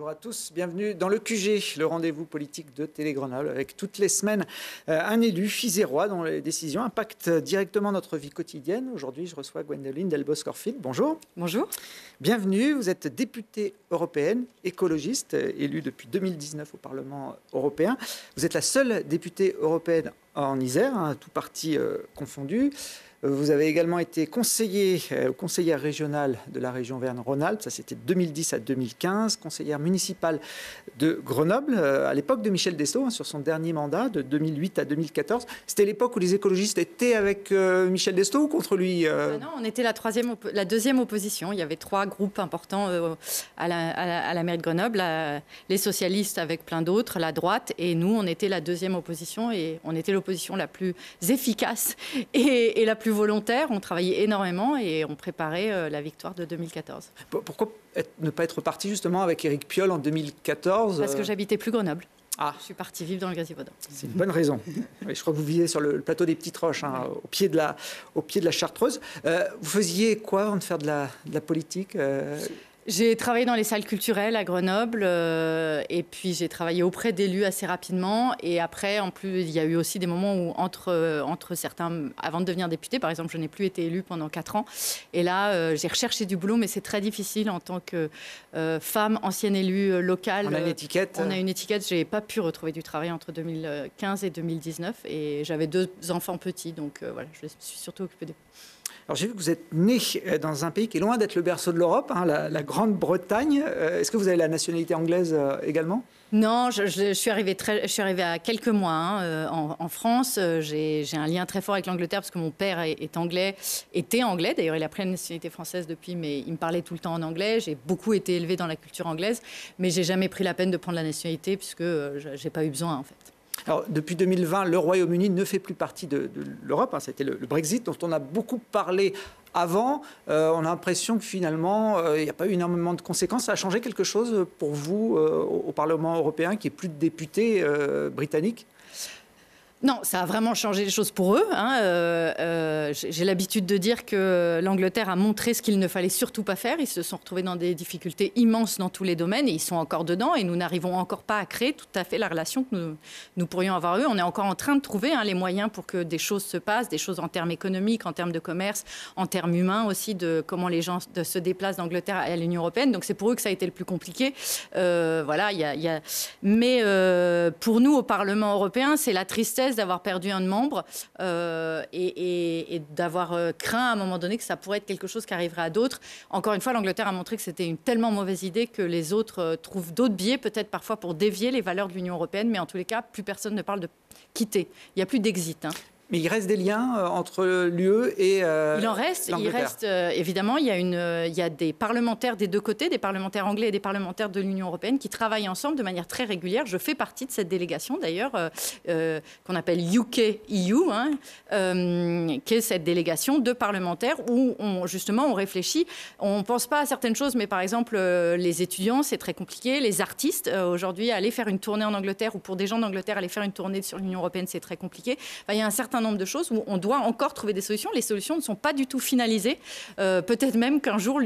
Bonjour à tous, bienvenue dans le QG, le rendez-vous politique de Télé Grenoble avec toutes les semaines euh, un élu roi dont les décisions impactent directement notre vie quotidienne. Aujourd'hui, je reçois Gwendoline Delbos-Corfield. Bonjour. Bonjour. Bienvenue, vous êtes députée européenne, écologiste, élue depuis 2019 au Parlement européen. Vous êtes la seule députée européenne en Isère, hein, tout parti euh, confondu. Euh, vous avez également été conseiller, euh, conseillère régionale de la région Verne-Rhône-Alpes, ça c'était 2010 à 2015, conseillère municipale de Grenoble, euh, à l'époque de Michel Destot hein, sur son dernier mandat de 2008 à 2014. C'était l'époque où les écologistes étaient avec Michel Destot ou contre lui ah Non, on était la, troisième, la deuxième opposition. Il y avait trois groupes importants à la, à de Grenoble, les socialistes avec plein d'autres, la droite, et nous, on était la deuxième opposition, et on était l'opposition la plus efficace et la plus volontaires, on travaillait énormément et on préparait euh, la victoire de 2014. Pourquoi ne pas être parti justement avec Éric Piolle en 2014 Parce que euh? j'habitais plus Grenoble. Ah. Je suis partie vivre dans le Grésivaudan. C'est une bonne raison. je crois que vous viviez sur le plateau des Petites Roches, hein, au, pied de la, au pied de la Chartreuse. Euh, vous faisiez quoi avant de faire de la, politique j'ai travaillé dans les salles culturelles à Grenoble euh, et puis j'ai travaillé auprès d'élus assez rapidement. Et après, en plus, il y a eu aussi des moments où, entre, entre certains, avant de devenir députée, par exemple, je n'ai plus été élue pendant 4 ans. Et là, euh, j'ai recherché du boulot, mais c'est très difficile en tant que euh, femme, ancienne élue locale. On a une étiquette On a une étiquette. Je n'ai pas pu retrouver du travail entre 2015 et 2019. Et j'avais deux enfants petits, donc voilà, je me suis surtout occupée d'eux. Alors j'ai vu que vous êtes né euh, dans un pays qui est loin d'être le berceau de l'Europe, hein, la, Grande-Bretagne. Euh, est-ce que vous avez la nationalité anglaise euh, également non, je, suis arrivée je suis à quelques mois hein, en, France. J'ai un lien très fort avec l'Angleterre parce que mon père est, anglais, était anglais. D'ailleurs, il a pris la nationalité française depuis, mais il me parlait tout le temps en anglais. J'ai beaucoup été élevée dans la culture anglaise, mais j'ai jamais pris la peine de prendre la nationalité puisque j'ai pas eu besoin en fait depuis 2020, le Royaume-Uni ne fait plus partie de, l'Europe. Hein, c'était le, Brexit dont on a beaucoup parlé avant. Euh, on a l'impression que finalement, euh, il n'y a pas eu énormément de conséquences. Ça a changé quelque chose pour vous euh, au, Parlement européen qui est plus de députés britanniques non, ça a vraiment changé les choses pour eux. Hein. Euh, euh, j'ai l'habitude de dire que l'Angleterre a montré ce qu'il ne fallait surtout pas faire. Ils se sont retrouvés dans des difficultés immenses dans tous les domaines et ils sont encore dedans et nous n'arrivons encore pas à créer tout à fait la relation que nous, pourrions avoir eux. On est encore en train de trouver hein, les moyens pour que des choses se passent, des choses en termes économiques, en termes de commerce, en termes humains aussi, de comment les gens se déplacent d'Angleterre à l'Union européenne. Donc c'est pour eux que ça a été le plus compliqué. Euh, voilà, Mais pour nous, au Parlement européen, c'est la tristesse d'avoir perdu un membre euh, et, d'avoir euh, craint à un moment donné que ça pourrait être quelque chose qui arriverait à d'autres. Encore une fois, l'Angleterre a montré que c'était une tellement mauvaise idée que les autres euh, trouvent d'autres biais, peut-être parfois pour dévier les valeurs de l'Union européenne, mais en tous les cas, plus personne ne parle de quitter. Il n'y a plus d'exit. Hein. Mais il reste des liens euh, entre l'UE et euh, Il en reste. Il reste euh, évidemment, il y, a une, euh, il des parlementaires des deux côtés, des parlementaires anglais et des parlementaires de l'Union européenne qui travaillent ensemble de manière très régulière. Je fais partie de cette délégation d'ailleurs qu'on appelle UK EU, hein, qui est cette délégation de parlementaires où justement on réfléchit. On ne pense pas à certaines choses, mais par exemple les étudiants, c'est très compliqué. Les artistes aujourd'hui, aller faire une tournée en Angleterre ou pour des gens d'Angleterre aller faire une tournée sur l'Union européenne, c'est très compliqué. il y a un certain nombre de choses où on doit encore trouver des solutions. Les solutions ne sont pas du tout finalisées. Euh, peut-être même qu'un jour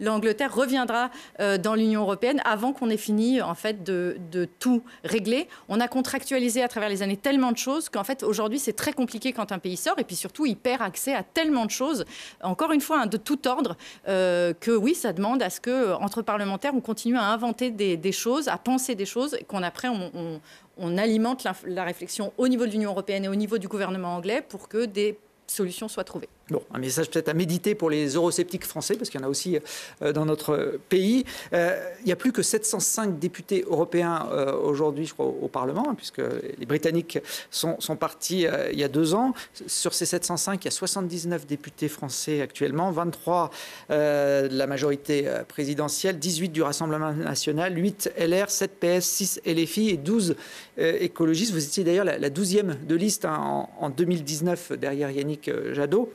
l'Angleterre reviendra euh, dans l'Union européenne avant qu'on ait fini en fait de, tout régler. On a contractualisé à travers les années tellement de choses qu'en fait aujourd'hui c'est très compliqué quand un pays sort et puis surtout il perd accès à tellement de choses. Encore une fois hein, de tout ordre euh, que oui ça demande à ce que entre parlementaires on continue à inventer des, choses, à penser des choses qu'on après on on alimente la, réflexion au niveau de l'Union européenne et au niveau du gouvernement anglais pour que des solutions soient trouvées. Bon, un message peut-être à méditer pour les eurosceptiques français, parce qu'il y en a aussi euh, dans notre pays. Euh, il n'y a plus que 705 députés européens euh, aujourd'hui, je crois, au, Parlement, hein, puisque les Britanniques sont, partis il y a deux ans. Sur ces 705, il y a 79 députés français actuellement, 23 de la majorité présidentielle, 18 du Rassemblement national, 8 LR, 7 PS, 6 LFI et 12 écologistes. Vous étiez d'ailleurs la, douzième 12e de liste hein, en 2019 derrière Yannick Jadot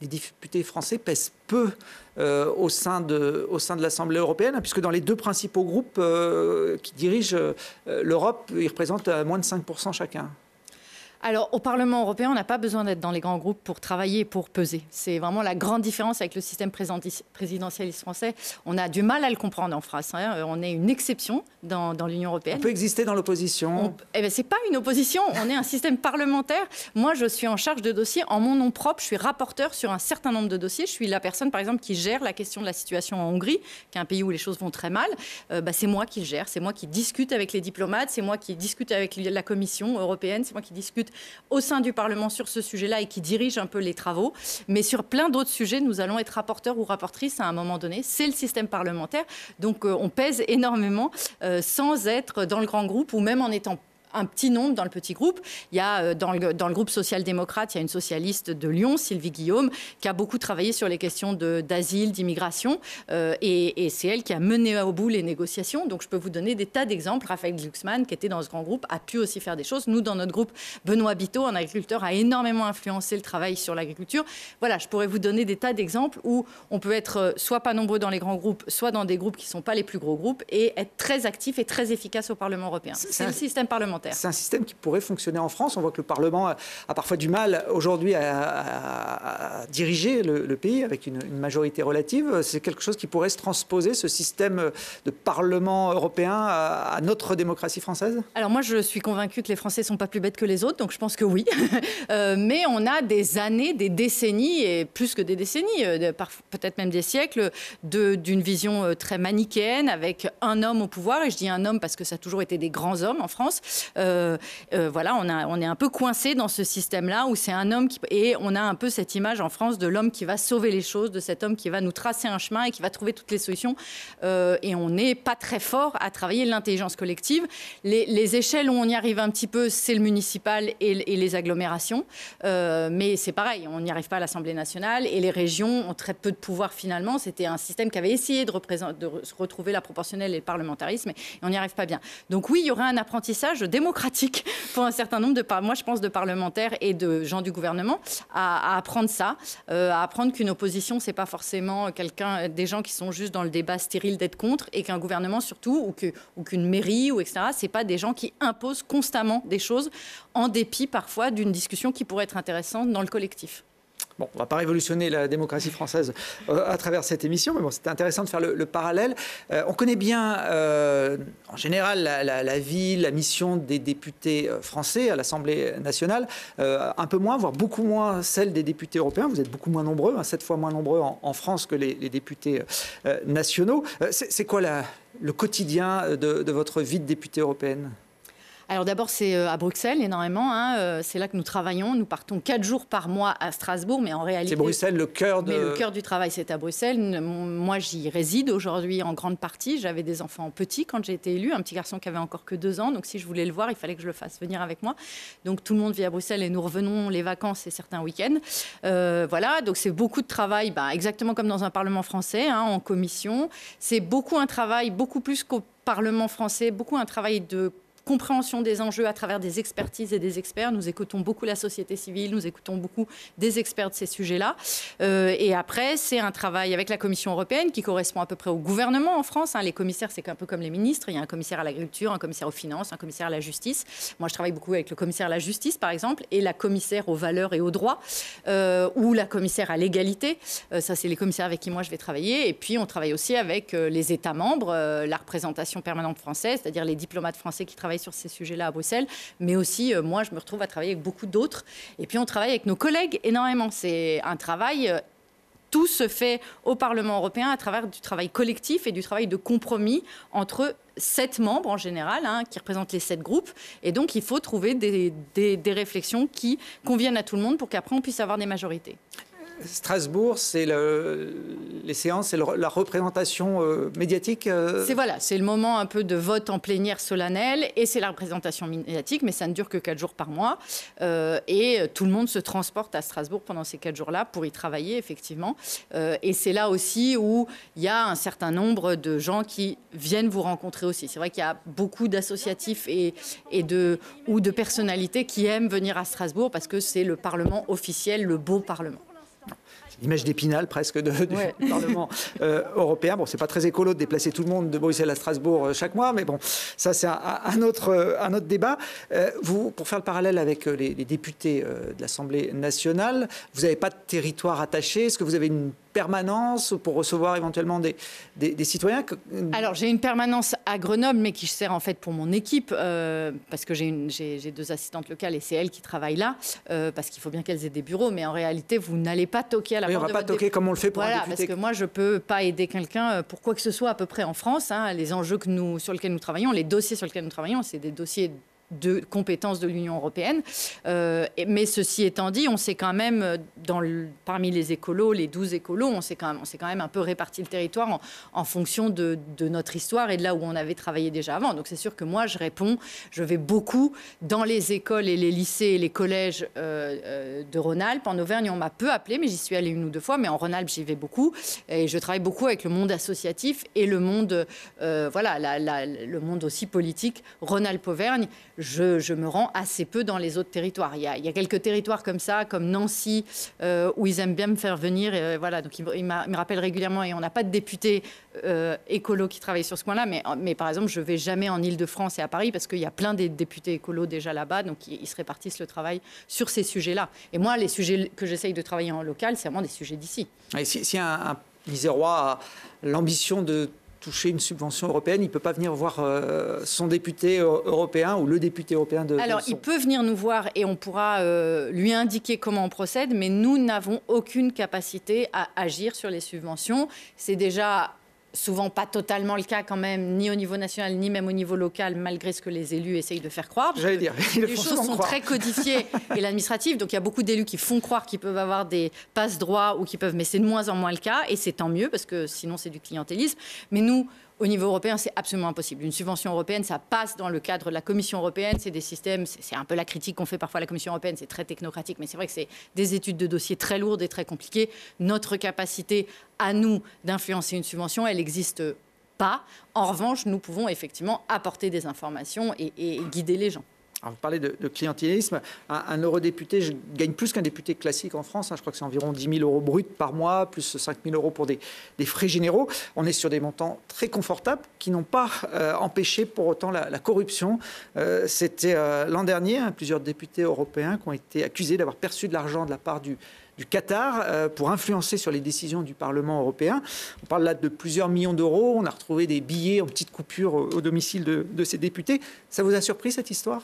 les députés français pèsent peu euh, au sein de, l'Assemblée européenne, hein, puisque dans les deux principaux groupes euh, qui dirigent euh, l'Europe, ils représentent moins de 5% chacun alors, au Parlement européen, on n'a pas besoin d'être dans les grands groupes pour travailler et pour peser. C'est vraiment la grande différence avec le système présidentialiste français. On a du mal à le comprendre en France. Hein. Euh, on est une exception dans, l'Union européenne. On peut exister dans l'opposition. Eh ce ben, c'est pas une opposition. On est un système parlementaire. Moi, je suis en charge de dossiers en mon nom propre. Je suis rapporteur sur un certain nombre de dossiers. Je suis la personne, par exemple, qui gère la question de la situation en Hongrie, qui est un pays où les choses vont très mal. Euh, bah, c'est moi qui le gère. C'est moi qui discute avec les diplomates. C'est moi qui discute avec la Commission européenne. C'est moi qui discute au sein du Parlement sur ce sujet-là et qui dirige un peu les travaux. Mais sur plein d'autres sujets, nous allons être rapporteurs ou rapportrices à un moment donné. C'est le système parlementaire. Donc euh, on pèse énormément euh, sans être dans le grand groupe ou même en étant un petit nombre dans le petit groupe. Il y a euh, dans le, dans le groupe social-démocrate, il y a une socialiste de Lyon, Sylvie Guillaume, qui a beaucoup travaillé sur les questions d'asile, d'immigration, euh, et, et c'est elle qui a mené au bout les négociations. Donc je peux vous donner des tas d'exemples. Raphaël Glucksmann, qui était dans ce grand groupe, a pu aussi faire des choses. Nous, dans notre groupe, Benoît Biteau, un agriculteur, a énormément influencé le travail sur l'agriculture. Voilà, je pourrais vous donner des tas d'exemples où on peut être euh, soit pas nombreux dans les grands groupes, soit dans des groupes qui ne sont pas les plus gros groupes, et être très actif et très efficace au Parlement européen. C'est le système parlementaire. C'est un système qui pourrait fonctionner en France. On voit que le Parlement a, parfois du mal aujourd'hui à, diriger le, pays avec une, majorité relative. C'est quelque chose qui pourrait se transposer, ce système de Parlement européen, à, notre démocratie française Alors moi, je suis convaincue que les Français ne sont pas plus bêtes que les autres, donc je pense que oui. Euh, mais on a des années, des décennies, et plus que des décennies, euh, peut-être même des siècles, d'une vision euh, très manichéenne, avec un homme au pouvoir, et je dis un homme parce que ça a toujours été des grands hommes en France, euh, euh, voilà, on, est un peu coincé dans ce système-là où c'est un homme qui. Et on a un peu cette image en France de l'homme qui va sauver les choses, de cet homme qui va nous tracer un chemin et qui va trouver toutes les solutions. Euh, et on n'est pas très fort à travailler l'intelligence collective. Les, échelles où on y arrive un petit peu, c'est le municipal et, les agglomérations. mais c'est pareil, on n'y arrive pas à l'Assemblée nationale et les régions ont très peu de pouvoir finalement. C'était un système qui avait essayé de, de, retrouver la proportionnelle et le parlementarisme et on n'y arrive pas bien. Donc oui, il y aura un apprentissage démocratique pour un certain nombre de, moi je pense, de parlementaires et de gens du gouvernement à, apprendre ça, euh, à apprendre qu'une opposition, c'est pas forcément quelqu'un, euh, des gens qui sont juste dans le débat stérile d'être contre et qu'un gouvernement surtout, ou qu'une mairie, ou etc., c'est pas des gens qui imposent constamment des choses en dépit parfois d'une discussion qui pourrait être intéressante dans le collectif. Bon, on ne va pas révolutionner la démocratie française euh, à travers cette émission, mais bon, c'était intéressant de faire le, parallèle. Euh, on connaît bien, euh, en général, la, vie, la mission des députés français à l'Assemblée nationale, un peu moins, voire beaucoup moins celle des députés européens. Vous êtes beaucoup moins nombreux, cette hein, fois moins nombreux en, France que les, députés nationaux. C'est quoi le quotidien de, de votre vie de député européenne alors d'abord, c'est euh, à Bruxelles énormément. Hein, euh, c'est là que nous travaillons. Nous partons quatre jours par mois à Strasbourg, mais en réalité. C'est Bruxelles le cœur de. Mais le cœur du travail, c'est à Bruxelles. Moi, j'y réside aujourd'hui en grande partie. J'avais des enfants petits quand j'ai été élue, un petit garçon qui avait encore que deux ans. Donc si je voulais le voir, il fallait que je le fasse venir avec moi. Donc tout le monde vit à Bruxelles et nous revenons les vacances et certains week-ends. Euh, voilà, donc c'est beaucoup de travail, bah, exactement comme dans un Parlement français, hein, en commission. C'est beaucoup un travail, beaucoup plus qu'au Parlement français, beaucoup un travail de compréhension des enjeux à travers des expertises et des experts. Nous écoutons beaucoup la société civile, nous écoutons beaucoup des experts de ces sujets-là. Euh, et après, c'est un travail avec la Commission européenne qui correspond à peu près au gouvernement en France. Hein. Les commissaires, c'est un peu comme les ministres. Il y a un commissaire à l'agriculture, un commissaire aux finances, un commissaire à la justice. Moi, je travaille beaucoup avec le commissaire à la justice, par exemple, et la commissaire aux valeurs et aux droits, euh, ou la commissaire à l'égalité. Euh, ça, c'est les commissaires avec qui moi je vais travailler. Et puis, on travaille aussi avec les États membres, la représentation permanente française, c'est-à-dire les diplomates français qui travaillent sur ces sujets-là à Bruxelles, mais aussi euh, moi, je me retrouve à travailler avec beaucoup d'autres. Et puis on travaille avec nos collègues énormément. C'est un travail euh, tout se fait au Parlement européen à travers du travail collectif et du travail de compromis entre sept membres en général, hein, qui représentent les sept groupes. Et donc, il faut trouver des, des réflexions qui conviennent à tout le monde pour qu'après, on puisse avoir des majorités. Strasbourg, c'est les séances, c'est la représentation euh, médiatique. Euh, c'est voilà, c'est le moment un peu de vote en plénière solennelle et c'est la représentation médiatique, mais ça ne dure que quatre jours par mois euh, et tout le monde se transporte à Strasbourg pendant ces quatre jours-là pour y travailler effectivement. et c'est là aussi où il y a un certain nombre de gens qui viennent vous rencontrer aussi. C'est vrai qu'il y a beaucoup d'associatifs et, et de ou de personnalités qui aiment venir à Strasbourg parce que c'est le Parlement officiel, le beau Parlement l'image d'épinal presque de, du, Parlement euh, européen. Bon, c'est pas très écolo de déplacer tout le monde de Bruxelles à Strasbourg euh, chaque mois, mais bon, ça c'est un, autre, euh, un autre débat. vous, pour faire le parallèle avec les, les députés de l'Assemblée nationale, vous n'avez pas de territoire attaché. Est-ce que vous avez une permanence pour recevoir éventuellement des, des, citoyens Alors j'ai une permanence à Grenoble, mais qui sert en fait pour mon équipe, euh, parce que j'ai deux assistantes locales et c'est elles qui travaillent là, euh, parce qu'il faut bien qu'elles aient des bureaux, mais en réalité vous n'allez pas toquer à la porte. On ne pas toquer comme on le fait pour voilà, parce que moi je ne peux pas aider quelqu'un euh, pour quoi que ce soit à peu près en France. Hein. les enjeux que nous, sur lesquels nous travaillons, les dossiers sur lesquels nous travaillons, c'est des dossiers de compétences de l'Union européenne. Euh, mais ceci étant dit, on sait quand même, euh, parmi les écolos, les 12 écolos, on s'est quand, même, un peu réparti le territoire en, fonction de, notre histoire et de là où on avait travaillé déjà avant. Donc c'est sûr que moi, je réponds, je vais beaucoup dans les écoles et les lycées et les collèges euh, de Rhône-Alpes. En Auvergne, on m'a peu appelé, mais j'y suis allée une ou deux fois. Mais en Rhône-Alpes, j'y vais beaucoup. Et je travaille beaucoup avec le monde associatif et le monde, voilà, le monde aussi politique Rhône-Alpes-Auvergne je, me rends assez peu dans les autres territoires. Il y a, quelques territoires comme ça, comme Nancy, euh, où ils aiment bien me faire venir. Et, euh, voilà, donc ils, me rappellent régulièrement, et on n'a pas de député euh, écolo qui travaille sur ce point-là, mais, mais par exemple, je ne vais jamais en Ile-de-France et à Paris, parce qu'il y a plein de députés écolos déjà là-bas, donc ils, se répartissent le travail sur ces sujets-là. Et moi, les sujets que j'essaye de travailler en local, c'est vraiment des sujets d'ici. Si, si un, un a l'ambition de toucher une subvention européenne, il ne peut pas venir voir euh, son député euh, européen ou le député européen de... Alors, il peut venir nous voir et on pourra euh, lui indiquer comment on procède, mais nous n'avons aucune capacité à agir sur les subventions. C'est déjà souvent pas totalement le cas quand même, ni au niveau national, ni même au niveau local, malgré ce que les élus essayent de faire croire. J'allais dire, les choses sont très codifiées et l'administratif, donc il y a beaucoup d'élus qui font croire qu'ils peuvent avoir des passes droits ou qui peuvent, mais c'est de moins en moins le cas, et c'est tant mieux parce que sinon c'est du clientélisme. Mais nous, au niveau européen, c'est absolument impossible. Une subvention européenne, ça passe dans le cadre de la Commission européenne. C'est des systèmes, c'est un peu la critique qu'on fait parfois à la Commission européenne, c'est très technocratique, mais c'est vrai que c'est des études de dossiers très lourdes et très compliquées. Notre capacité à nous d'influencer une subvention, elle n'existe pas. En revanche, nous pouvons effectivement apporter des informations et guider les gens vous parlez de, clientélisme. Un, eurodéputé je gagne plus qu'un député classique en France. Hein. Je crois que c'est environ 10 000 euros bruts par mois, plus 5 000 euros pour des, frais généraux. On est sur des montants très confortables qui n'ont pas euh, empêché pour autant la, corruption. Euh, c'était euh, l'an dernier, hein, plusieurs députés européens qui ont été accusés d'avoir perçu de l'argent de la part du, du Qatar pour influencer sur les décisions du Parlement européen. On parle là de plusieurs millions d'euros. On a retrouvé des billets en petites coupures au, domicile de, de ces députés. Ça vous a surpris cette histoire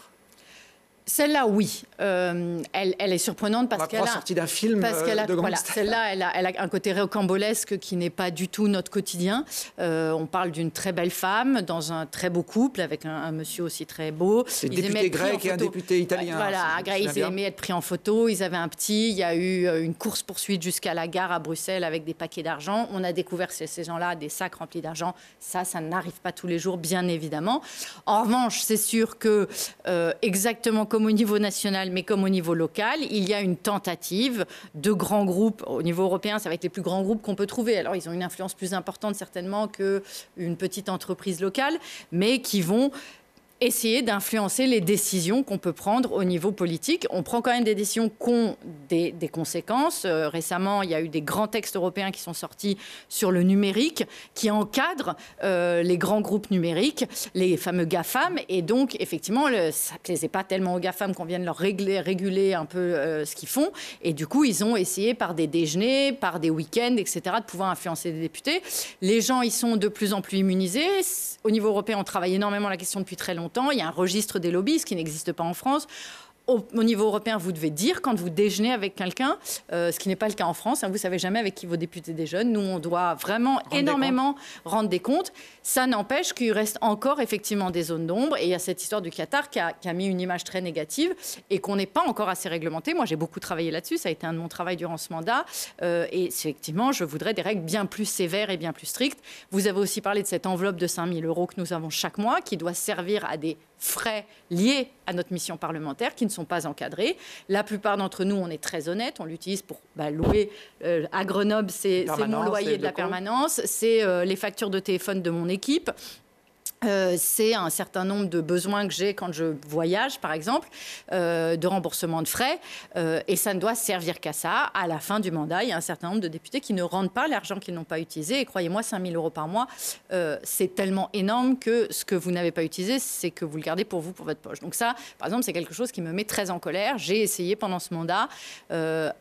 celle-là, oui. Euh, elle, est surprenante parce qu'elle a sortie d'un film. Parce qu'elle a, euh, celle-là, elle, a, un côté rocambolesque qui n'est pas du tout notre quotidien. Euh, on parle d'une très belle femme dans un très beau couple avec un, monsieur aussi très beau. C'est député grec et un député italien. Voilà, ils aimaient être pris en photo. Ils avaient un petit. Il y a eu une course poursuite jusqu'à la gare à Bruxelles avec des paquets d'argent. On a découvert ces, gens-là des sacs remplis d'argent. Ça, ça n'arrive pas tous les jours, bien évidemment. En revanche, c'est sûr que euh, exactement comme au niveau national, mais comme au niveau local, il y a une tentative de grands groupes. Au niveau européen, ça va être les plus grands groupes qu'on peut trouver. Alors, ils ont une influence plus importante certainement qu'une petite entreprise locale, mais qui vont essayer d'influencer les décisions qu'on peut prendre au niveau politique. On prend quand même des décisions qui ont des, conséquences. Euh, récemment, il y a eu des grands textes européens qui sont sortis sur le numérique, qui encadrent euh, les grands groupes numériques, les fameux GAFAM. Et donc, effectivement, ça ne plaisait pas tellement aux GAFAM qu'on vienne leur régler, réguler un peu euh, ce qu'ils font. Et du coup, ils ont essayé par des déjeuners, par des week-ends, etc., de pouvoir influencer des députés. Les gens, ils sont de plus en plus immunisés. Au niveau européen, on travaille énormément la question depuis très longtemps. Il y a un registre des lobbies qui n'existe pas en France au, niveau européen, vous devez dire quand vous déjeunez avec quelqu'un, euh, ce qui n'est pas le cas en France. Hein. vous savez jamais avec qui vos députés déjeunent. Nous, on doit vraiment énormément rendre des comptes. Ça n'empêche qu'il reste encore effectivement des zones d'ombre. Et il y a cette histoire du Qatar qui a, mis une image très négative et qu'on n'est pas encore assez réglementé. Moi, j'ai beaucoup travaillé là-dessus. Ça a été un de mon travail durant ce mandat. Euh, et effectivement, je voudrais des règles bien plus sévères et bien plus strictes. Vous avez aussi parlé de cette enveloppe de 5 000 euros que nous avons chaque mois qui doit servir à des frais liés à notre mission parlementaire qui ne sont pas encadrés. La plupart d'entre nous, on est très honnête, on l'utilise pour bah, louer euh, à Grenoble, c'est mon loyer de la permanence, c'est euh, les factures de téléphone de mon équipe, euh, c'est un certain nombre de besoins que j'ai quand je voyage, par exemple, euh, de remboursement de frais. Euh, et ça ne doit servir qu'à ça. À la fin du mandat, il y a un certain nombre de députés qui ne rendent pas l'argent qu'ils n'ont pas utilisé. Et croyez-moi, 5 000 euros par mois, c'est tellement énorme que ce que vous n'avez pas utilisé, c'est que vous le gardez pour vous, pour votre poche. Donc ça, par exemple, c'est quelque chose qui me met très en colère. J'ai essayé pendant ce mandat,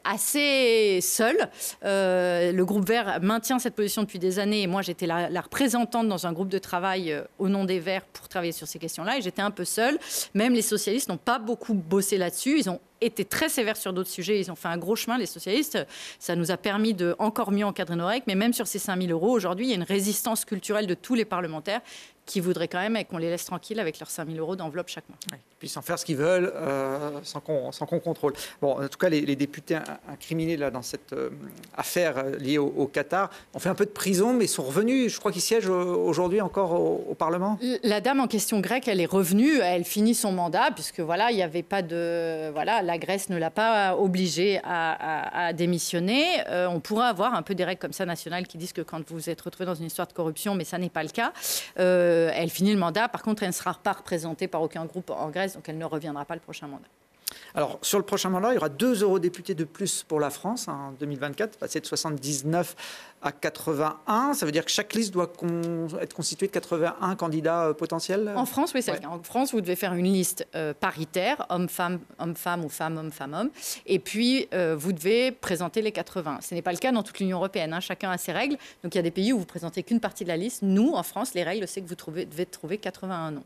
assez seul. le groupe Vert maintient cette position depuis des années. Et moi, j'étais la, représentante dans un groupe de travail au des Verts pour travailler sur ces questions-là. Et j'étais un peu seule. Même les socialistes n'ont pas beaucoup bossé là-dessus. Ils ont été très sévères sur d'autres sujets. Ils ont fait un gros chemin, les socialistes. Ça nous a permis de encore mieux encadrer nos règles. Mais même sur ces 5000 euros, aujourd'hui, il y a une résistance culturelle de tous les parlementaires qui voudraient quand même qu'on les laisse tranquilles avec leurs 5000 euros d'enveloppe chaque mois. Ils puissent en faire ce qu'ils veulent, euh, sans qu'on contrôle. Bon, en tout cas, les, députés incriminés là, dans cette euh, affaire euh, liée au, Qatar ont fait un peu de prison, mais sont revenus. Je crois qu'ils siègent aujourd'hui encore au, Parlement. La dame en question grecque, elle est revenue, elle finit son mandat, puisque voilà, il n'y avait pas de... Voilà, la Grèce ne l'a pas obligée à, démissionner. on pourra avoir un peu des règles comme ça nationales qui disent que quand vous êtes retrouvé dans une histoire de corruption, mais ça n'est pas le cas. Euh, elle finit le mandat. Par contre, elle ne sera pas représentée par aucun groupe en Grèce, donc elle ne reviendra pas le prochain mandat. Alors, sur le prochain mandat, il y aura deux eurodéputés de plus pour la France hein, en 2024, passer de 79 à 81. Ça veut dire que chaque liste doit être constituée de 81 candidats euh, potentiels euh En France, oui, c'est En France, vous devez faire une liste euh, paritaire, homme-femme, homme-femme ou femme-homme-femme-homme. Et puis, vous devez présenter les 80. Ce n'est pas le cas dans toute l'Union européenne. Hein. Chacun a ses règles. Donc, il y a des pays où vous présentez qu'une partie de la liste. Nous, en France, les règles, c'est que vous devez trouver 81 noms.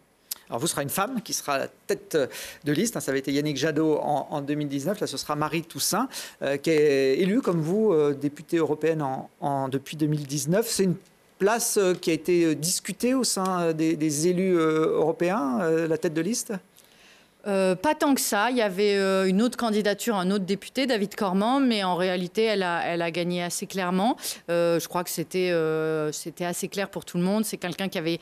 Alors vous serez une femme qui sera la tête euh, de liste. Hein. Ça avait été Yannick Jadot en, 2019. Là, ce sera Marie Toussaint, euh, qui est élue comme vous, euh, députée européenne en, depuis 2019. C'est une place qui a été discutée au sein des élus européens, la tête de liste euh, pas tant que ça. Il y avait euh, une autre candidature, un autre député, David Cormand, mais en réalité, elle a, gagné assez clairement. Euh, je crois que c'était assez clair pour tout le monde. C'est quelqu'un qui avait,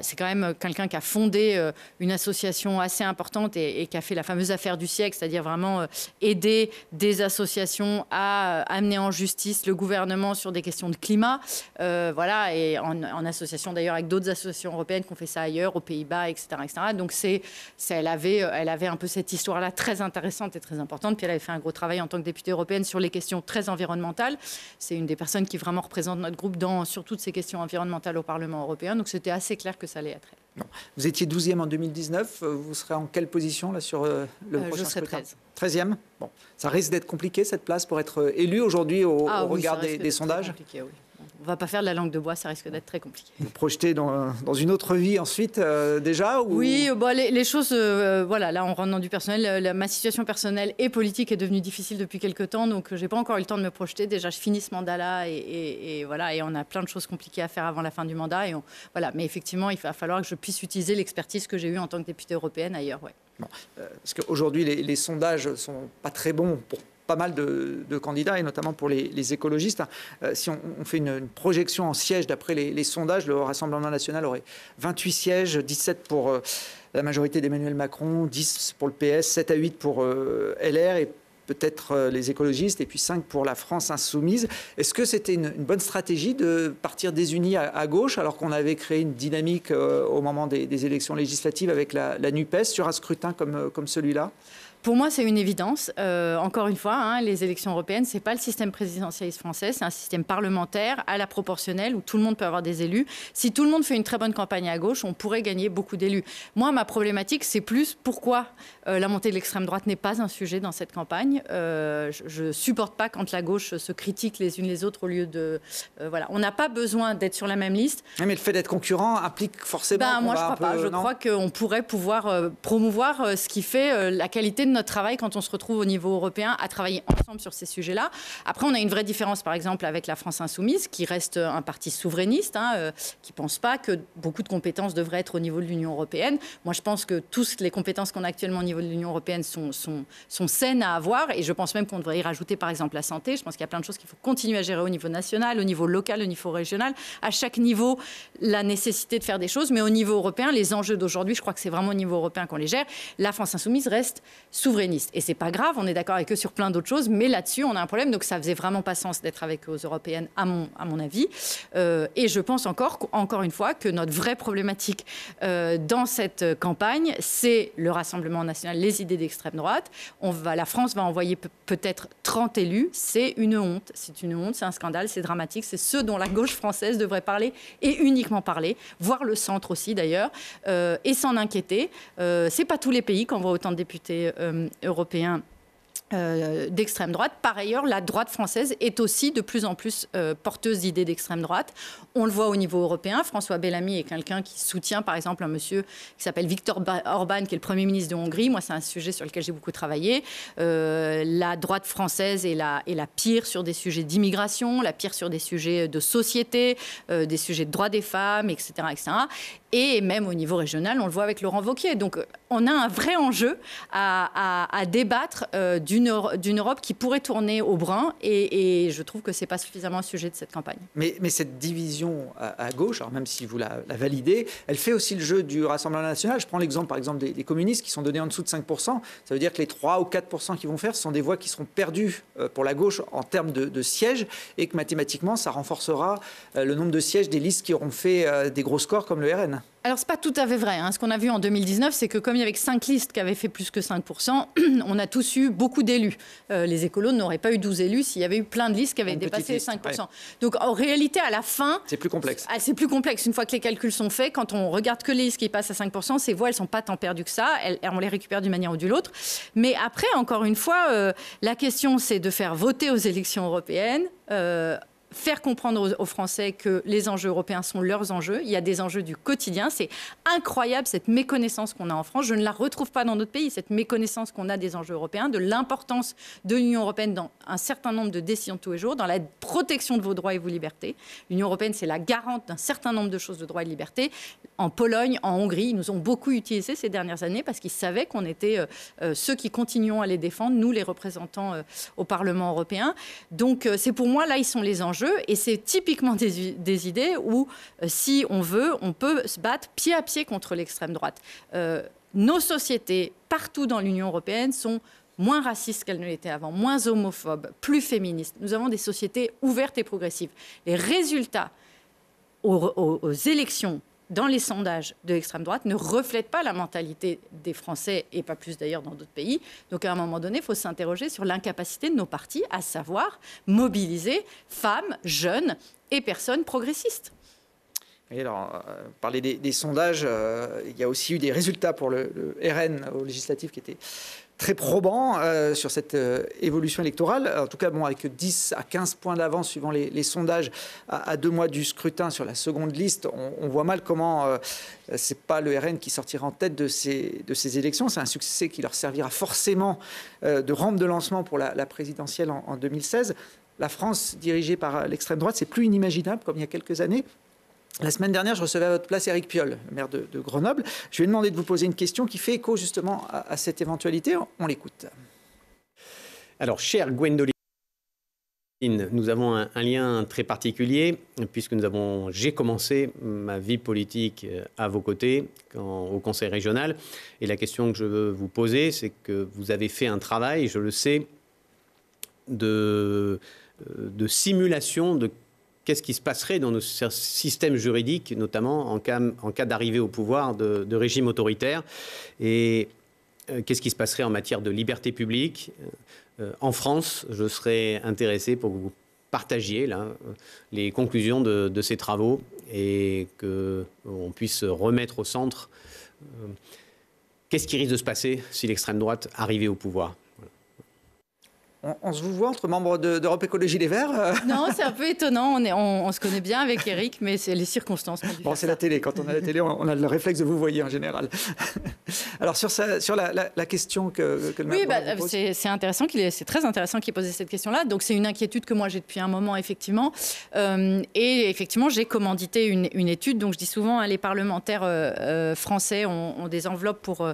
c'est quand même quelqu'un qui a fondé une association assez importante et, qui a fait la fameuse affaire du siècle, c'est-à-dire vraiment aider des associations à amener en justice le gouvernement sur des questions de climat. voilà, et en, association d'ailleurs avec d'autres associations européennes qui ont fait ça ailleurs, aux Pays-Bas, etc., Donc c'est, elle avait elle avait un peu cette histoire-là très intéressante et très importante. Puis elle avait fait un gros travail en tant que députée européenne sur les questions très environnementales. C'est une des personnes qui vraiment représente notre groupe dans, sur toutes ces questions environnementales au Parlement européen. Donc c'était assez clair que ça allait être elle. Non. Vous étiez 12e en 2019. Vous serez en quelle position là sur euh, le euh, prochain Je serai 13. 13e Bon, ça risque d'être compliqué cette place pour être euh, élu aujourd'hui au, ah regard des, sondages. oui on va pas faire de la langue de bois, ça risque d'être très compliqué. Vous projetez dans, une autre vie ensuite euh, déjà ou... Oui, euh, bah, les, choses, euh, voilà, là on rentre dans du personnel. ma situation personnelle et politique est devenue difficile depuis quelques temps, donc j'ai pas encore eu le temps de me projeter. Déjà, je finis ce mandat-là et, voilà, et on a plein de choses compliquées à faire avant la fin du mandat. Et on, voilà, mais effectivement, il va falloir que je puisse utiliser l'expertise que j'ai eue en tant que députée européenne ailleurs, ouais. parce qu'aujourd'hui, les, les sondages sont pas très bons pour pas mal de, candidats, et notamment pour les, écologistes. Euh, si on, fait une, projection en sièges, d'après les, sondages, le Rassemblement national aurait 28 sièges, 17 pour euh, la majorité d'Emmanuel Macron, 10 pour le PS, 7 à 8 pour euh, LR et peut-être les écologistes, et puis 5 pour la France insoumise. Est-ce que c'était une, bonne stratégie de partir désunis à, à, gauche, alors qu'on avait créé une dynamique au moment des, élections législatives avec la, NUPES sur un scrutin comme, comme celui-là pour moi, c'est une évidence. Euh, encore une fois, hein, les élections européennes, c'est pas le système présidentialiste français, c'est un système parlementaire à la proportionnelle où tout le monde peut avoir des élus. Si tout le monde fait une très bonne campagne à gauche, on pourrait gagner beaucoup d'élus. Moi, ma problématique, c'est plus pourquoi euh, la montée de l'extrême droite n'est pas un sujet dans cette campagne. Euh, je, ne supporte pas quand la gauche se critique les unes les autres au lieu de voilà. On n'a pas besoin d'être sur la même liste. Ah, mais le fait d'être concurrent implique forcément. Ben, moi, je crois pas. je crois qu'on pourrait pouvoir promouvoir ce qui fait la qualité de notre travail quand on se retrouve au niveau européen à travailler ensemble sur ces sujets-là. Après, on a une vraie différence, par exemple, avec la France insoumise, qui reste un parti souverainiste, hein, euh, qui ne pense pas que beaucoup de compétences devraient être au niveau de l'Union européenne. Moi, je pense que toutes les compétences qu'on a actuellement au niveau de l'Union européenne sont, sont, sont, saines à avoir, et je pense même qu'on devrait y rajouter, par exemple, la santé. Je pense qu'il y a plein de choses qu'il faut continuer à gérer au niveau national, au niveau local, au niveau régional. À chaque niveau, la nécessité de faire des choses, mais au niveau européen, les enjeux d'aujourd'hui, je crois que c'est vraiment au niveau européen qu'on les gère. La France insoumise reste Souverainiste Et c'est pas grave, on est d'accord avec eux sur plein d'autres choses, mais là-dessus, on a un problème. Donc ça faisait vraiment pas sens d'être avec eux aux européennes, à mon, avis. Euh, et je pense encore, encore une fois, que notre vraie problématique euh, dans cette euh, campagne, c'est le Rassemblement national, les idées d'extrême droite. On va, la France va envoyer peut-être 30 élus. C'est une honte. C'est une honte, c'est un scandale, c'est dramatique. C'est ce dont la gauche française devrait parler et uniquement parler, voire le centre aussi d'ailleurs, et s'en inquiéter. c'est pas tous les pays qu'on voit autant de députés. Euh, européen euh, d'extrême droite. Par ailleurs, la droite française est aussi de plus en plus euh, porteuse d'idées d'extrême droite. On le voit au niveau européen. François Bellamy est quelqu'un qui soutient, par exemple, un monsieur qui s'appelle Viktor Orban, qui est le Premier ministre de Hongrie. Moi, c'est un sujet sur lequel j'ai beaucoup travaillé. la droite française est la, pire sur des sujets d'immigration, la pire sur des sujets de société, des sujets de droits des femmes, etc. etc et même au niveau régional, on le voit avec Laurent Vauquier. Donc euh, on a un vrai enjeu à, débattre euh, d'une Europe qui pourrait tourner au brun et, je trouve que ce n'est pas suffisamment un sujet de cette campagne. Mais, mais cette division à, gauche, alors même si vous la, validez, elle fait aussi le jeu du Rassemblement national. Je prends l'exemple par exemple des, communistes qui sont donnés en dessous de 5%. Ça veut dire que les 3 ou 4% qu'ils vont faire, ce sont des voix qui seront perdues euh, pour la gauche en termes de, de sièges et que mathématiquement, ça renforcera le nombre de sièges des listes qui auront fait des gros scores comme le RN alors, ce n'est pas tout à fait vrai. Hein. Ce qu'on a vu en 2019, c'est que comme il y avait 5 listes qui avaient fait plus que 5%, on a tous eu beaucoup d'élus. Euh, les écolos n'auraient pas eu 12 élus s'il y avait eu plein de listes qui avaient dépassé 5%. Donc, en réalité, à la fin... C'est plus complexe. Ah, c'est plus complexe. Une fois que les calculs sont faits, quand on regarde que les listes qui passent à 5%, ces voix, elles ne sont pas tant perdues que ça. Elles, on les récupère d'une manière ou d'une autre. Mais après, encore une fois, euh, la question, c'est de faire voter aux élections européennes euh, faire comprendre aux, Français que les enjeux européens sont leurs enjeux. Il y a des enjeux du quotidien. C'est incroyable cette méconnaissance qu'on a en France. Je ne la retrouve pas dans d'autres pays, cette méconnaissance qu'on a des enjeux européens, de l'importance de l'Union européenne dans un certain nombre de décisions de tous les jours, dans la protection de vos droits et vos libertés. L'Union européenne, c'est la garante d'un certain nombre de choses de droits et de libertés. En Pologne, en Hongrie, ils nous ont beaucoup utilisé ces dernières années parce qu'ils savaient qu'on était euh, euh, ceux qui continuons à les défendre, nous les représentants euh, au Parlement européen. Donc c'est pour moi, là, ils sont les enjeux. Et c'est typiquement des, idées où, euh, si on veut, on peut se battre pied à pied contre l'extrême droite. Euh, nos sociétés, partout dans l'Union européenne, sont moins racistes qu'elles ne l'étaient avant, moins homophobes, plus féministes. Nous avons des sociétés ouvertes et progressives. Les résultats aux élections dans les sondages de l'extrême droite ne reflètent pas la mentalité des Français et pas plus d'ailleurs dans d'autres pays. Donc à un moment donné, il faut s'interroger sur l'incapacité de nos partis à savoir mobiliser femmes, jeunes et personnes progressistes. Et alors, euh, parler des, sondages, euh, il y a aussi eu des résultats pour le, RN au législatif qui étaient très probant euh, sur cette euh, évolution électorale. En tout cas, bon, avec 10 à 15 points d'avance suivant les, sondages à, deux mois du scrutin sur la seconde liste, on, voit mal comment euh, c'est pas le RN qui sortira en tête de ces, de ces élections. C'est un succès qui leur servira forcément de rampe de lancement pour la, présidentielle en, en 2016. La France dirigée par l'extrême droite, c'est plus inimaginable comme il y a quelques années. La semaine dernière, je recevais à votre place Eric Piolle, maire de, Grenoble. Je lui ai demandé de vous poser une question qui fait écho justement à, cette éventualité. On l'écoute. Alors, chère Gwendoline, nous avons un, lien très particulier puisque nous avons, j'ai commencé ma vie politique euh, à vos côtés au Conseil régional. Et la question que je veux vous poser, c'est que vous avez fait un travail, je le sais, de, euh, de simulation de qu'est-ce qui se passerait dans nos systèmes juridiques, notamment en cas, d'arrivée au pouvoir de, de régimes autoritaires, et euh, qu'est-ce qui se passerait en matière de liberté publique. Euh, en France, je serais intéressé pour que vous partagiez là, les conclusions de, ces travaux et qu'on puisse remettre au centre euh, qu'est-ce qui risque de se passer si l'extrême droite arrivait au pouvoir on, se vous voit entre membres d'Europe Écologie Les Verts euh. Non, c'est un peu étonnant. On, on, se connaît bien avec Eric, mais c'est les circonstances. Bon, c'est la télé. Quand on a la télé, on, a le réflexe de vous voyez en général. Alors, sur, la, question que, que le Oui, bah, c'est intéressant, c'est très intéressant qu'il ait posé cette question-là. Donc, c'est une inquiétude que moi j'ai depuis un moment, effectivement. Euh, et effectivement, j'ai commandité une, étude. Donc, je dis souvent, hein, les parlementaires euh, français ont, des enveloppes pour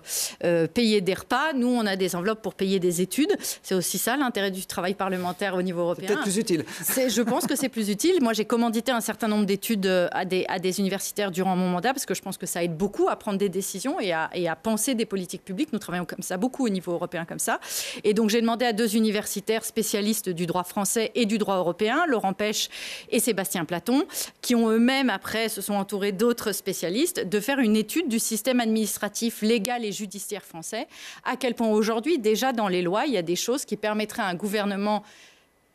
payer des repas. Nous, on a des enveloppes pour payer des études. C'est aussi ça l'intérêt du travail parlementaire au niveau européen. C'est peut-être plus utile. Je pense que c'est plus utile. Moi, j'ai commandité un certain nombre d'études euh, à des, à des, universitaires durant mon mandat parce que je pense que ça aide beaucoup à prendre des décisions et à, et à penser des politiques publiques. Nous travaillons comme ça, beaucoup au niveau européen comme ça. Et donc, j'ai demandé à deux universitaires spécialistes du droit français et du droit européen, Laurent Pêche et Sébastien Platon, qui ont eux-mêmes, après, se sont entourés d'autres spécialistes, de faire une étude du système administratif, légal et judiciaire français. À quel point aujourd'hui, déjà dans les lois, il y a des choses qui permettraient un gouvernement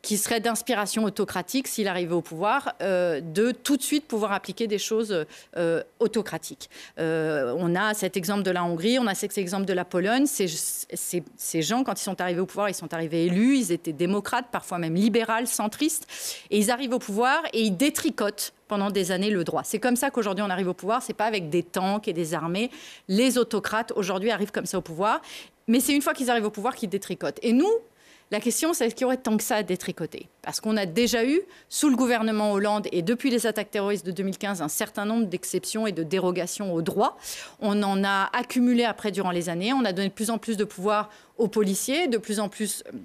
qui serait d'inspiration autocratique s'il arrivait au pouvoir, euh, de tout de suite pouvoir appliquer des choses euh, autocratiques. Euh, on a cet exemple de la Hongrie, on a cet exemple de la Pologne. Ces, gens, quand ils sont arrivés au pouvoir, ils sont arrivés élus, ils étaient démocrates, parfois même libéraux, centristes, et ils arrivent au pouvoir et ils détricotent pendant des années le droit. C'est comme ça qu'aujourd'hui on arrive au pouvoir, c'est pas avec des tanks et des armées. Les autocrates aujourd'hui arrivent comme ça au pouvoir, mais c'est une fois qu'ils arrivent au pouvoir qu'ils détricotent. Et nous, la question, c'est est-ce qu'il y aurait tant que ça à détricoter Parce qu'on a déjà eu, sous le gouvernement Hollande et depuis les attaques terroristes de 2015, un certain nombre d'exceptions et de dérogations au droit. On en a accumulé après durant les années. On a donné de plus en plus de pouvoir aux policiers, de plus en plus euh,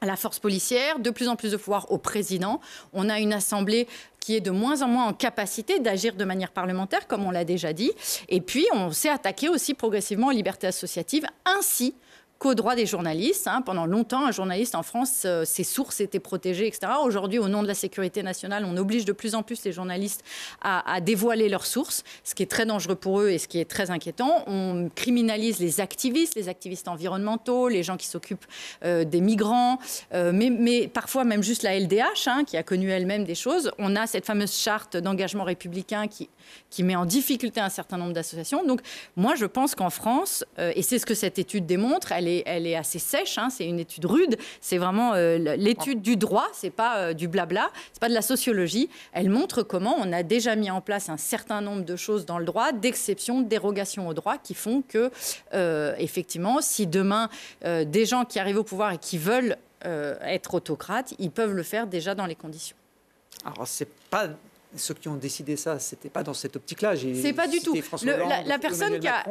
à la force policière, de plus en plus de pouvoir au président. On a une assemblée qui est de moins en moins en capacité d'agir de manière parlementaire, comme on l'a déjà dit. Et puis, on s'est attaqué aussi progressivement aux libertés associatives, ainsi qu'aux droits des journalistes. Hein. Pendant longtemps, un journaliste en France, euh, ses sources étaient protégées, etc. Aujourd'hui, au nom de la sécurité nationale, on oblige de plus en plus les journalistes à, dévoiler leurs sources, ce qui est très dangereux pour eux et ce qui est très inquiétant. On criminalise les activistes, les activistes environnementaux, les gens qui s'occupent euh, des migrants, euh, mais, mais, parfois même juste la LDH, hein, qui a connu elle-même des choses. On a cette fameuse charte d'engagement républicain qui, qui met en difficulté un certain nombre d'associations. Donc moi, je pense qu'en France, et c'est ce que cette étude démontre, elle elle est, assez sèche. Hein, c'est une étude rude. C'est vraiment euh, l'étude du droit. C'est pas euh, du blabla. C'est pas de la sociologie. Elle montre comment on a déjà mis en place un certain nombre de choses dans le droit, d'exceptions, de dérogations au droit, qui font que, euh, effectivement, si demain des gens qui arrivent au pouvoir et qui veulent être autocrates, ils peuvent le faire déjà dans les conditions. Alors c'est pas ceux qui ont décidé ça, c'était pas dans cette optique-là. C'est pas du tout. Euh. la, personne qui a,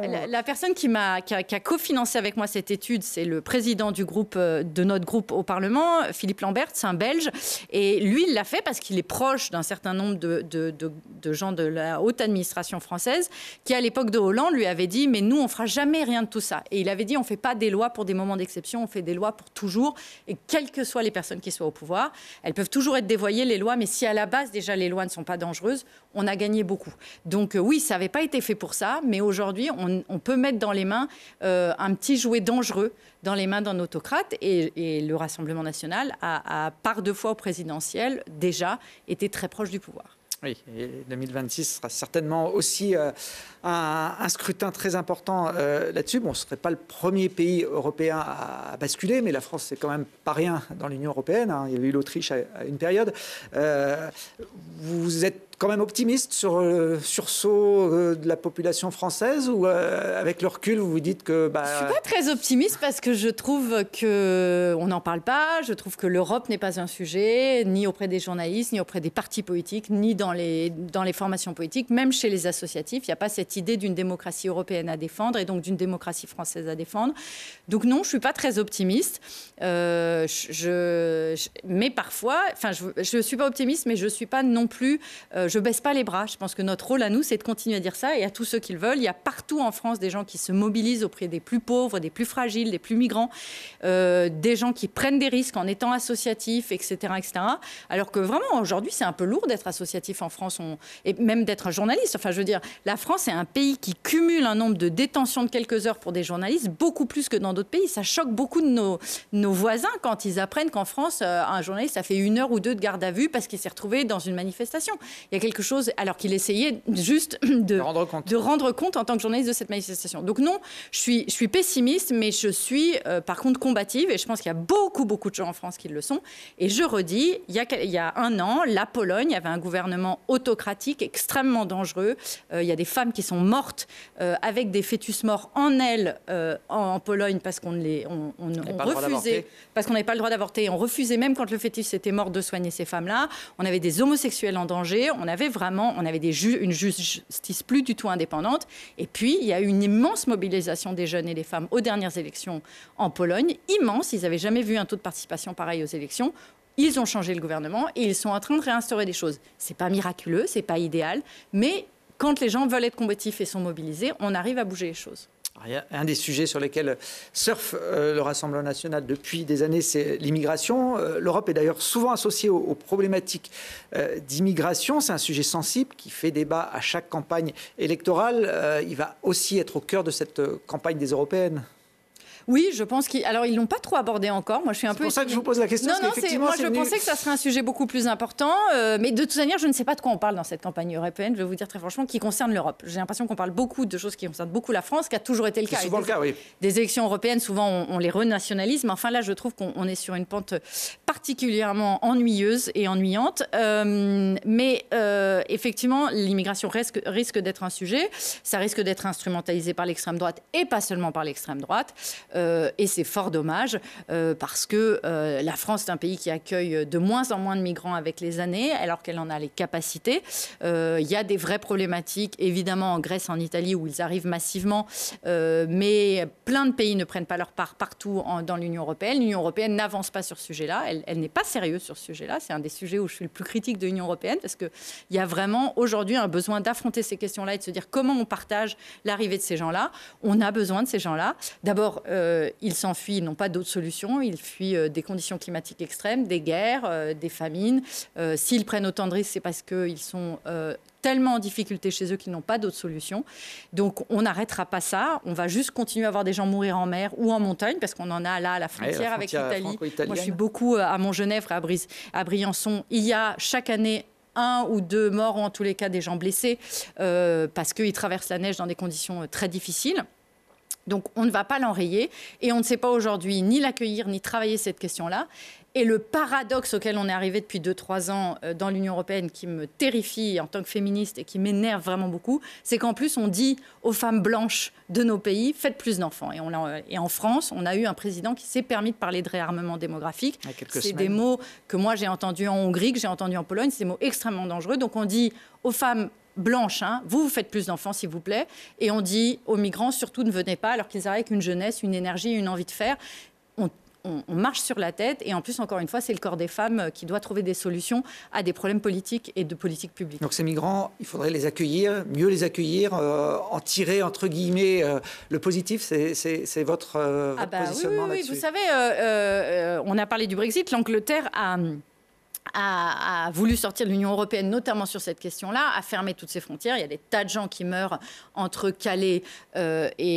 personne qui a, cofinancé avec moi cette étude, c'est le président du groupe euh, de notre groupe au Parlement, Philippe Lambert, c'est un Belge, et lui il l'a fait parce qu'il est proche d'un certain nombre de, de, gens de la haute administration française qui à l'époque de Hollande lui avait dit mais nous on fera jamais rien de tout ça, et il avait dit on fait pas des lois pour des moments d'exception, on fait des lois pour toujours, et quelles que soient les personnes qui soient au pouvoir, elles peuvent toujours être dévoyées les lois, mais si à la base déjà les lois ne sont pas dangereuse, on a gagné beaucoup. Donc euh, oui, ça n'avait pas été fait pour ça, mais aujourd'hui, on, peut mettre dans les mains euh, un petit jouet dangereux dans les mains d'un autocrate. Et, le Rassemblement national a, a, par deux fois au présidentiel, déjà, été très proche du pouvoir. Oui, et 2026 sera certainement aussi euh, un, scrutin très important euh, là-dessus. Bon, ce ne serait pas le premier pays européen à, basculer, mais la France, c'est quand même pas rien dans l'Union européenne. Hein. Il y a eu l'Autriche à, une période. Euh, vous êtes quand même optimiste sur le euh, sursaut euh, de la population française ou euh, avec le recul vous vous dites que bah, je suis pas très optimiste parce que je trouve que on n'en parle pas je trouve que l'Europe n'est pas un sujet ni auprès des journalistes ni auprès des partis politiques ni dans les dans les formations politiques même chez les associatifs il n'y a pas cette idée d'une démocratie européenne à défendre et donc d'une démocratie française à défendre donc non je suis pas très optimiste je, mais parfois enfin je, ne suis pas optimiste mais je suis pas non plus euh, je baisse pas les bras. Je pense que notre rôle à nous, c'est de continuer à dire ça et à tous ceux qui le veulent. Il y a partout en France des gens qui se mobilisent auprès des plus pauvres, des plus fragiles, des plus migrants, euh, des gens qui prennent des risques en étant associatifs, etc., etc. Alors que vraiment aujourd'hui, c'est un peu lourd d'être associatif en France, on... et même d'être journaliste. Enfin, je veux dire, la France est un pays qui cumule un nombre de détentions de quelques heures pour des journalistes beaucoup plus que dans d'autres pays. Ça choque beaucoup de nos, nos voisins quand ils apprennent qu'en France, euh, un journaliste a fait une heure ou deux de garde à vue parce qu'il s'est retrouvé dans une manifestation quelque chose, alors qu'il essayait juste de, de, rendre compte en tant que journaliste de cette manifestation. Donc non, je suis, je suis pessimiste, mais je suis euh, par contre combative, et je pense qu'il y a beaucoup, beaucoup de gens en France qui le sont. Et je redis, il y a, il y a un an, la Pologne avait un gouvernement autocratique extrêmement dangereux. Euh, il y a des femmes qui sont mortes euh, avec des fœtus morts en elles en, Pologne parce qu'on les on, refusait, parce qu'on n'avait pas le droit d'avorter. On refusait même quand le fœtus était mort de soigner ces femmes-là. On avait des homosexuels en danger. On on avait vraiment, on avait une justice plus du tout indépendante. Et puis, il y a eu une immense mobilisation des jeunes et des femmes aux dernières élections en Pologne, immense. Ils n'avaient jamais vu un taux de participation pareil aux élections. Ils ont changé le gouvernement et ils sont en train de réinstaurer des choses. Ce n'est pas miraculeux, ce n'est pas idéal, mais quand les gens veulent être combatifs et sont mobilisés, on arrive à bouger les choses un des sujets sur lesquels surfe euh, le Rassemblement national depuis des années, c'est l'immigration. Euh, L'Europe est d'ailleurs souvent associée aux, problématiques euh, d'immigration. C'est un sujet sensible qui fait débat à chaque campagne électorale. Il va aussi être au cœur de cette campagne des européennes. Oui, je pense qu'ils. Alors, ils l'ont pas trop abordé encore. Moi, je suis un peu. C'est pour ça que je vous pose la question. Non, non, moi, je pensais que ça serait un sujet beaucoup plus important. Euh, mais de toute manière, je ne sais pas de quoi on parle dans cette campagne européenne, je vais vous dire très franchement, qui concerne l'Europe. J'ai l'impression qu'on parle beaucoup de choses qui concernent beaucoup la France, qui a toujours été le cas. souvent le cas, oui. Des élections européennes, souvent, on, les renationalise. Mais enfin, là, je trouve qu'on est sur une pente particulièrement ennuyeuse et ennuyante. Euh, mais euh, effectivement, l'immigration risque d'être un sujet. Ça risque d'être instrumentalisé par l'extrême droite et pas seulement par l'extrême droite. Euh, et c'est fort dommage euh, parce que euh, la France est un pays qui accueille de moins en moins de migrants avec les années, alors qu'elle en a les capacités. Il y a des vraies problématiques, évidemment, en Grèce, en Italie, où ils arrivent massivement, mais plein de pays ne prennent pas leur part partout dans l'Union européenne. L'Union européenne n'avance pas sur ce sujet-là. Elle, n'est pas sérieuse sur ce sujet-là. C'est un des sujets où je suis le plus critique de l'Union européenne parce qu'il y a vraiment aujourd'hui un besoin d'affronter ces questions-là et de se dire comment on partage l'arrivée de ces gens-là. On a besoin de ces gens-là. D'abord, euh, ils s'enfuient, ils n'ont pas d'autre solution, ils fuient euh, des conditions climatiques extrêmes, des guerres, euh, des famines. S'ils prennent autant de risques, c'est parce qu'ils sont tellement en difficulté chez eux qu'ils n'ont pas d'autre solution. Donc on n'arrêtera pas ça, on va juste continuer à voir des gens mourir en mer ou en montagne, parce qu'on en a là à la frontière, avec l'Italie. Moi je suis beaucoup à Montgenèvre, à, Brise, à Briançon. Il y a chaque année un ou deux morts, ou en tous les cas des gens blessés, parce qu'ils traversent la neige dans des conditions très difficiles. Donc on ne va pas l'enrayer et on ne sait pas aujourd'hui ni l'accueillir ni travailler cette question-là. Et le paradoxe auquel on est arrivé depuis 2-3 ans euh, dans l'Union européenne qui me terrifie en tant que féministe et qui m'énerve vraiment beaucoup, c'est qu'en plus on dit aux femmes blanches de nos pays, faites plus d'enfants. Et, euh, et en France, on a eu un président qui s'est permis de parler de réarmement démographique. C'est des mots que moi j'ai entendus en Hongrie, que j'ai entendus en Pologne, c'est des mots extrêmement dangereux. Donc on dit aux femmes blanche, hein. vous, vous faites plus d'enfants, s'il vous plaît, et on dit aux migrants, surtout ne venez pas, alors qu'ils arrivent avec une jeunesse, une énergie, une envie de faire. On, marche sur la tête, et en plus, encore une fois, c'est le corps des femmes euh, qui doit trouver des solutions à des problèmes politiques et de politique publique. Donc ces migrants, il faudrait les accueillir, mieux les accueillir, euh, en tirer, entre guillemets, euh, le positif, c'est votre, ah bah, oui, vous savez, on a parlé du Brexit, l'Angleterre a... Hum, a, voulu sortir de l'Union européenne, notamment sur cette question-là, a fermé toutes ses frontières. Il y a des tas de gens qui meurent entre Calais euh, et,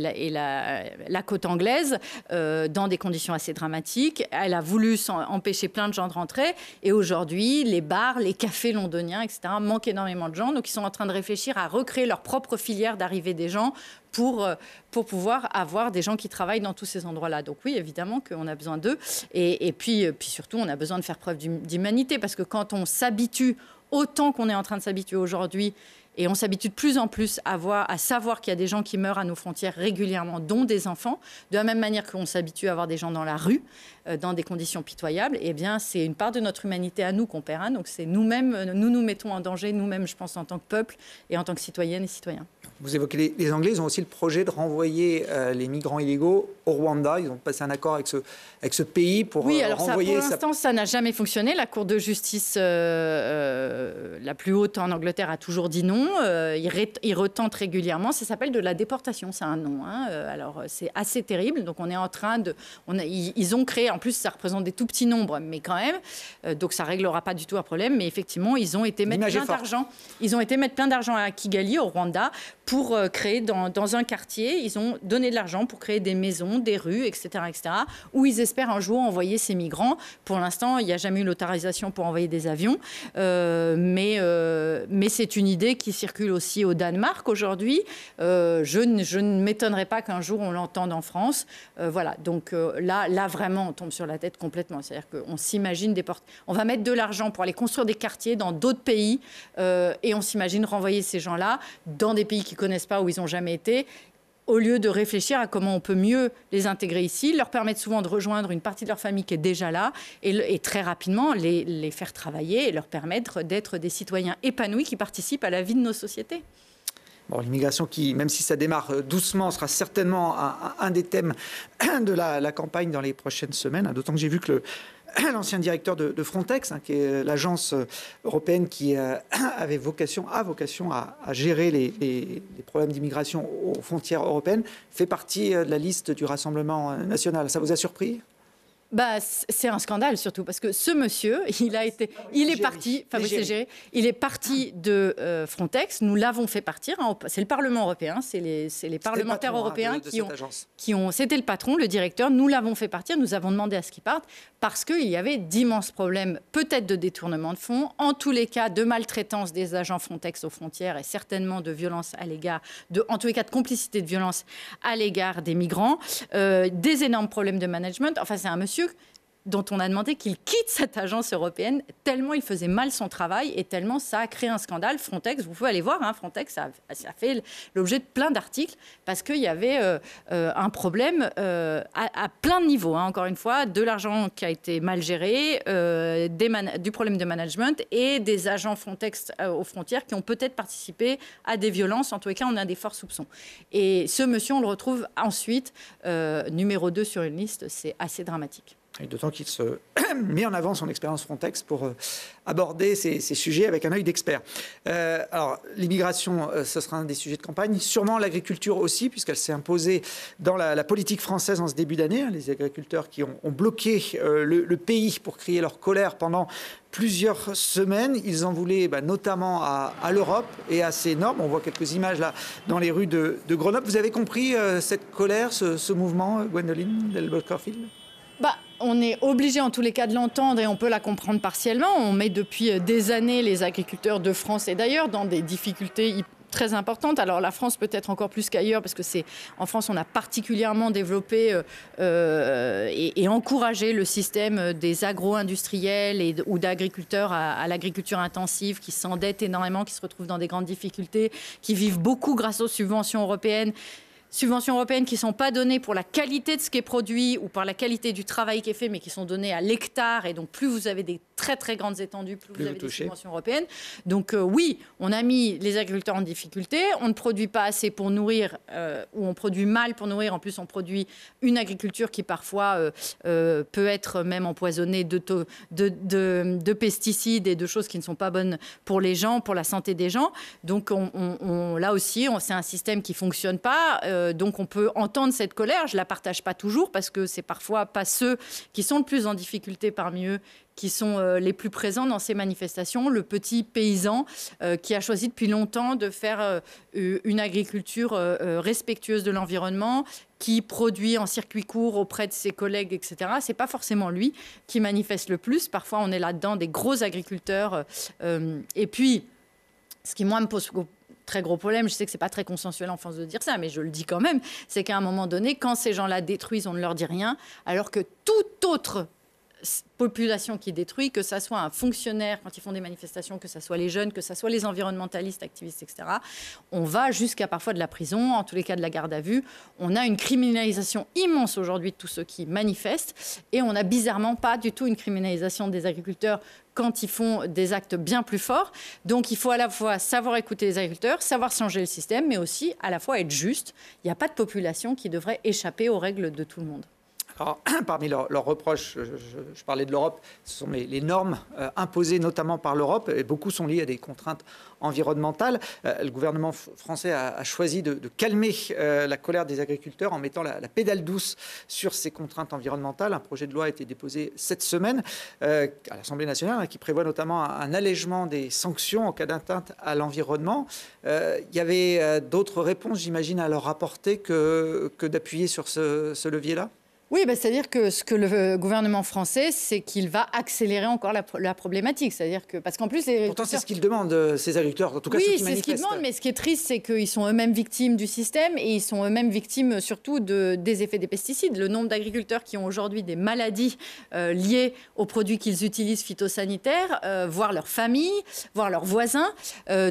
la, côte anglaise euh, dans des conditions assez dramatiques. Elle a voulu empêcher plein de gens de rentrer. Et aujourd'hui, les bars, les cafés londoniens, etc., manquent énormément de gens. Donc, ils sont en train de réfléchir à recréer leur propre filière d'arrivée des gens pour, euh, pour pouvoir avoir des gens qui travaillent dans tous ces endroits-là. Donc oui, évidemment qu'on a besoin d'eux. Et, puis, euh, puis surtout, on a besoin de faire preuve d'humanité parce que quand on s'habitue autant qu'on est en train de s'habituer aujourd'hui, et on s'habitue de plus en plus à, voir, à savoir qu'il y a des gens qui meurent à nos frontières régulièrement, dont des enfants, de la même manière qu'on s'habitue à avoir des gens dans la rue. Euh, dans des conditions pitoyables, et eh bien, c'est une part de notre humanité à nous qu'on perd. Hein. donc, c'est nous-mêmes, euh, nous nous mettons en danger, nous-mêmes, je pense, en tant que peuple et en tant que citoyennes et citoyens. Vous évoquez les, Anglais, ils ont aussi le projet de renvoyer euh, les migrants illégaux au Rwanda. Ils ont passé un accord avec ce, avec ce pays pour oui, alors Ça, pour l'instant, ça n'a jamais fonctionné. La Cour de justice la plus haute en Angleterre a toujours dit non. Ils, retentent régulièrement. Ça s'appelle de la déportation. C'est un nom. Hein. Alors, c'est assez terrible. Donc, on est en train de. On ils ont créé en plus, ça représente des tout petits nombres, mais quand même. Euh, donc, ça réglera pas du tout un problème. Mais effectivement, ils ont été mettre plein d'argent. Ils ont été mettre plein d'argent à Kigali, au Rwanda, pour euh, créer dans, un quartier. Ils ont donné de l'argent pour créer des maisons, des rues, etc., etc., où ils espèrent un jour envoyer ces migrants. Pour l'instant, il n'y a jamais eu l'autorisation pour envoyer des avions, euh, mais, euh, mais c'est une idée qui circule aussi au Danemark aujourd'hui. je, ne, je m'étonnerais pas qu'un jour on l'entende en France. voilà, donc là, là, vraiment, on tombe sur la tête complètement. C'est-à-dire qu'on s'imagine des portes. On va mettre de l'argent pour aller construire des quartiers dans d'autres pays et on s'imagine renvoyer ces gens-là dans des pays qui connaissent pas où ils ont jamais été, au lieu de réfléchir à comment on peut mieux les intégrer ici, leur permettre souvent de rejoindre une partie de leur famille qui est déjà là et, très rapidement les, les, faire travailler et leur permettre d'être des citoyens épanouis qui participent à la vie de nos sociétés. Bon, L'immigration qui, même si ça démarre euh, doucement, sera certainement un, des thèmes de la, la campagne dans les prochaines semaines, hein, d'autant que j'ai vu que le, l'ancien directeur de, Frontex, hein, qui est euh, l'agence euh, européenne qui euh, avait vocation, a vocation à, gérer les problèmes d'immigration aux frontières européennes, fait partie de la liste du Rassemblement national. Ça vous a surpris bah, c'est un scandale surtout parce que ce monsieur, il a été, ah, il est parti, il est parti de euh, Frontex. Nous l'avons fait partir. Hein, c'est le Parlement européen, c'est les, parlementaires hein, européens qui, ont, qui ont, c'était le patron, le directeur. Nous l'avons fait partir. Nous avons demandé à ce qu'il parte parce qu'il y avait d'immenses problèmes, peut-être de détournement de fonds, en tous les cas de maltraitance des agents Frontex aux frontières et certainement de violence à l'égard, de, en tous les cas de complicité de violence à l'égard des migrants, euh, des énormes problèmes de management. Enfin, c'est un monsieur sûr dont on a demandé qu'il quitte cette agence européenne, tellement il faisait mal son travail et tellement ça a créé un scandale. Frontex, vous pouvez aller voir, hein, Frontex ça, a fait l'objet de plein d'articles parce qu'il y avait euh, euh, un problème euh, à, plein de niveaux, hein. encore une fois, de l'argent qui a été mal géré, du problème de management et des agents Frontex aux frontières qui ont peut-être participé à des violences. En tous les cas, on a des forts soupçons. Et ce monsieur, on le retrouve ensuite numéro 2 sur une liste, c'est assez dramatique d'autant qu'il se met en avant son expérience Frontex pour euh, aborder ces, sujets avec un œil d'expert. Euh, alors, l'immigration, euh, ce sera un des sujets de campagne. Sûrement l'agriculture aussi, puisqu'elle s'est imposée dans la, politique française en ce début d'année. Hein. Les agriculteurs qui ont, bloqué le, pays pour crier leur colère pendant plusieurs semaines. Ils en voulaient bah, notamment à, l'Europe et à ses normes. On voit quelques images là dans les rues de, Grenoble. Vous avez compris cette colère, ce, mouvement, Gwendoline Delbos-Corfield bah on est obligé en tous les cas de l'entendre et on peut la comprendre partiellement. On met depuis euh, des années les agriculteurs de France et d'ailleurs dans des difficultés très importantes. Alors la France peut-être encore plus qu'ailleurs, parce que c'est en France on a particulièrement développé euh, euh, et, encouragé le système des agro-industriels ou d'agriculteurs à l'agriculture intensive, qui s'endettent énormément, qui se retrouvent dans des grandes difficultés, qui vivent beaucoup grâce aux subventions européennes subventions européennes qui ne sont pas données pour la qualité de ce qui est produit ou par la qualité du travail qui est fait, mais qui sont données à l'hectare. Et donc, plus vous avez des très, très grandes étendues, plus, vous avez des subventions européennes. Donc, euh, oui, on a mis les agriculteurs en difficulté. On ne produit pas assez pour nourrir, euh, ou on produit mal pour nourrir. En plus, on produit une agriculture qui, parfois, euh, peut être même empoisonnée de, de, pesticides et de choses qui ne sont pas bonnes pour les gens, pour la santé des gens. Donc, on, là aussi, c'est un système qui ne fonctionne pas euh, donc on peut entendre cette colère. Je ne la partage pas toujours parce que c'est parfois pas ceux qui sont le plus en difficulté parmi eux qui sont euh, les plus présents dans ces manifestations. Le petit paysan euh, qui a choisi depuis longtemps de faire une agriculture respectueuse de l'environnement, qui produit en circuit court auprès de ses collègues, etc. Ce n'est pas forcément lui qui manifeste le plus. Parfois on est là-dedans des gros agriculteurs. et puis ce qui, moi, me pose très gros problème, je sais que c'est pas très consensuel en France de dire ça, mais je le dis quand même, c'est qu'à un moment donné, quand ces gens-là détruisent, on ne leur dit rien, alors que tout autre population qui détruit, que ce soit un fonctionnaire quand ils font des manifestations, que ce soit les jeunes, que ce soit les environnementalistes, activistes, etc. On va jusqu'à parfois de la prison, en tous les cas de la garde à vue. On a une criminalisation immense aujourd'hui de tous ceux qui manifestent et on n'a bizarrement pas du tout une criminalisation des agriculteurs quand ils font des actes bien plus forts. Donc il faut à la fois savoir écouter les agriculteurs, savoir changer le système, mais aussi à la fois être juste. Il n'y a pas de population qui devrait échapper aux règles de tout le monde. parmi leurs reproches, je, parlais de l'Europe, ce sont les, normes euh, imposées notamment par l'Europe, et beaucoup sont liées à des contraintes environnementales. Euh, le gouvernement français a, choisi de, calmer euh, la colère des agriculteurs en mettant la, pédale douce sur ces contraintes environnementales. Un projet de loi a été déposé cette semaine à l'Assemblée nationale hein, qui prévoit notamment un, allègement des sanctions en cas d'atteinte à l'environnement. Il y avait d'autres réponses, j'imagine, à leur apporter que, d'appuyer sur ce levier-là oui, bah, c'est-à-dire que ce que le gouvernement français, c'est qu'il va accélérer encore la, problématique. C'est-à-dire que parce qu'en plus, les pourtant c'est ce qu'ils demandent euh, ces agriculteurs, en tout cas oui, Oui, c'est ce qu'ils demandent, mais ce qui est triste, c'est qu'ils sont eux-mêmes victimes du système et ils sont eux-mêmes victimes euh, surtout de, des effets des pesticides. Le nombre d'agriculteurs qui ont aujourd'hui des maladies euh, liées aux produits qu'ils utilisent phytosanitaires, voire leurs familles, voire leurs voisins.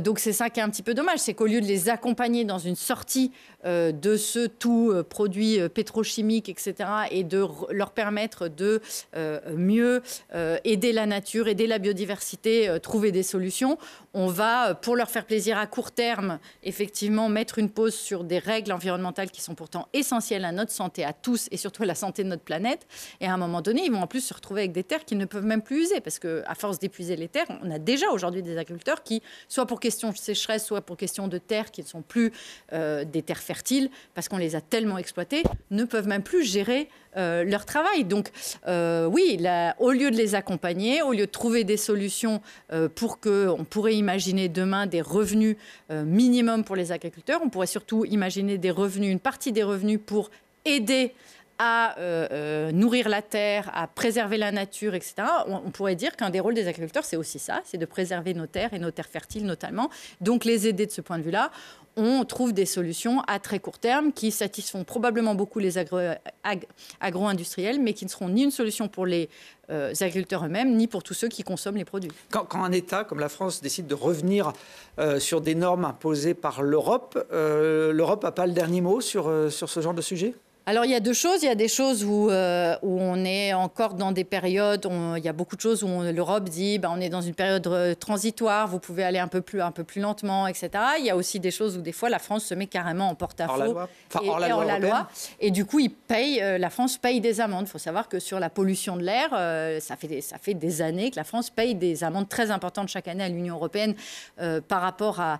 donc c'est ça qui est un petit peu dommage, c'est qu'au lieu de les accompagner dans une sortie de ce tout produit pétrochimique, etc et de leur permettre de euh, mieux euh, aider la nature, aider la biodiversité, euh, trouver des solutions. On va, euh, pour leur faire plaisir à court terme, effectivement mettre une pause sur des règles environnementales qui sont pourtant essentielles à notre santé, à tous, et surtout à la santé de notre planète. Et à un moment donné, ils vont en plus se retrouver avec des terres qu'ils ne peuvent même plus user, parce qu'à force d'épuiser les terres, on a déjà aujourd'hui des agriculteurs qui, soit pour question de sécheresse, soit pour question de terres qui ne sont plus euh, des terres fertiles, parce qu'on les a tellement exploitées, ne peuvent même plus gérer euh, leur travail. Donc euh, oui, au lieu de les accompagner, au lieu de trouver des solutions euh, pour qu'on pourrait imaginer demain des revenus minimums pour les agriculteurs, on pourrait surtout imaginer des revenus, une partie des revenus pour aider à nourrir la terre, à préserver la nature, etc., on, on pourrait dire qu'un des rôles des agriculteurs, c'est aussi ça, c'est de préserver nos terres et nos terres fertiles notamment. Donc les aider de ce point de vue-là on trouve des solutions à très court terme qui satisfont probablement beaucoup les agro-industriels, mais qui ne seront ni une solution pour les euh, agriculteurs eux-mêmes, ni pour tous ceux qui consomment les produits. Quand, un État comme la France décide de revenir euh, sur des normes imposées par l'Europe, euh, l'Europe n'a pas le dernier mot sur ce genre de sujet alors il y a deux choses. Il y a des choses où, euh, on est encore dans des périodes, il y a beaucoup de choses où l'Europe dit bah, on est dans une période euh, transitoire, vous pouvez aller un peu plus, un peu plus lentement, etc. Il y a aussi des choses où des fois la France se met carrément en porte-à-faux enfin, la, loi la loi. Et du coup, il paye, euh, la France paye des amendes. Il faut savoir que sur la pollution de l'air, ça, fait des, ça fait des années que la France paye des amendes très importantes chaque année à l'Union européenne par rapport à,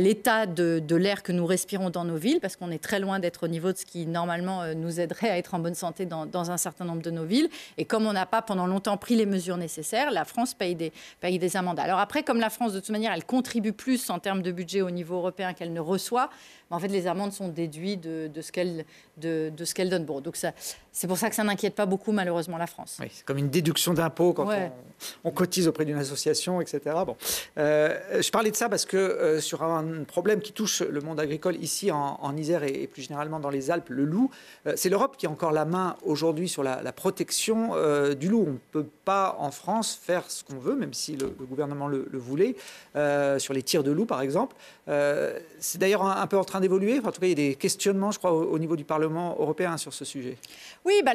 l'état de l'air que nous respirons dans nos villes, parce qu'on est très loin d'être au niveau de ce qui normalement euh, nous aiderait à être en bonne santé dans, un certain nombre de nos villes. Et comme on n'a pas pendant longtemps pris les mesures nécessaires, la France des, paye des amendes. Alors après, comme la France, de toute manière, elle contribue plus en termes de budget au niveau européen qu'elle ne reçoit, en fait, les amendes sont déduites de, ce qu'elles de, donnent. Bon, donc c'est pour ça que ça n'inquiète pas beaucoup, malheureusement, la France. Oui, c'est comme une déduction d'impôt quand on, cotise auprès d'une association, etc. Bon. Euh, je parlais de ça parce que euh, sur un problème qui touche le monde agricole ici en, en Isère et, plus généralement dans les Alpes, le loup, euh, c'est l'Europe qui a encore la main aujourd'hui sur la, protection du loup. On ne peut pas en France faire ce qu'on veut, même si le, gouvernement le, voulait, sur les tirs de loup, par exemple. c'est d'ailleurs un, un peu en train d'évoluer En tout cas, il y a des questionnements, je crois, au, niveau du Parlement européen sur ce sujet. Oui, bah,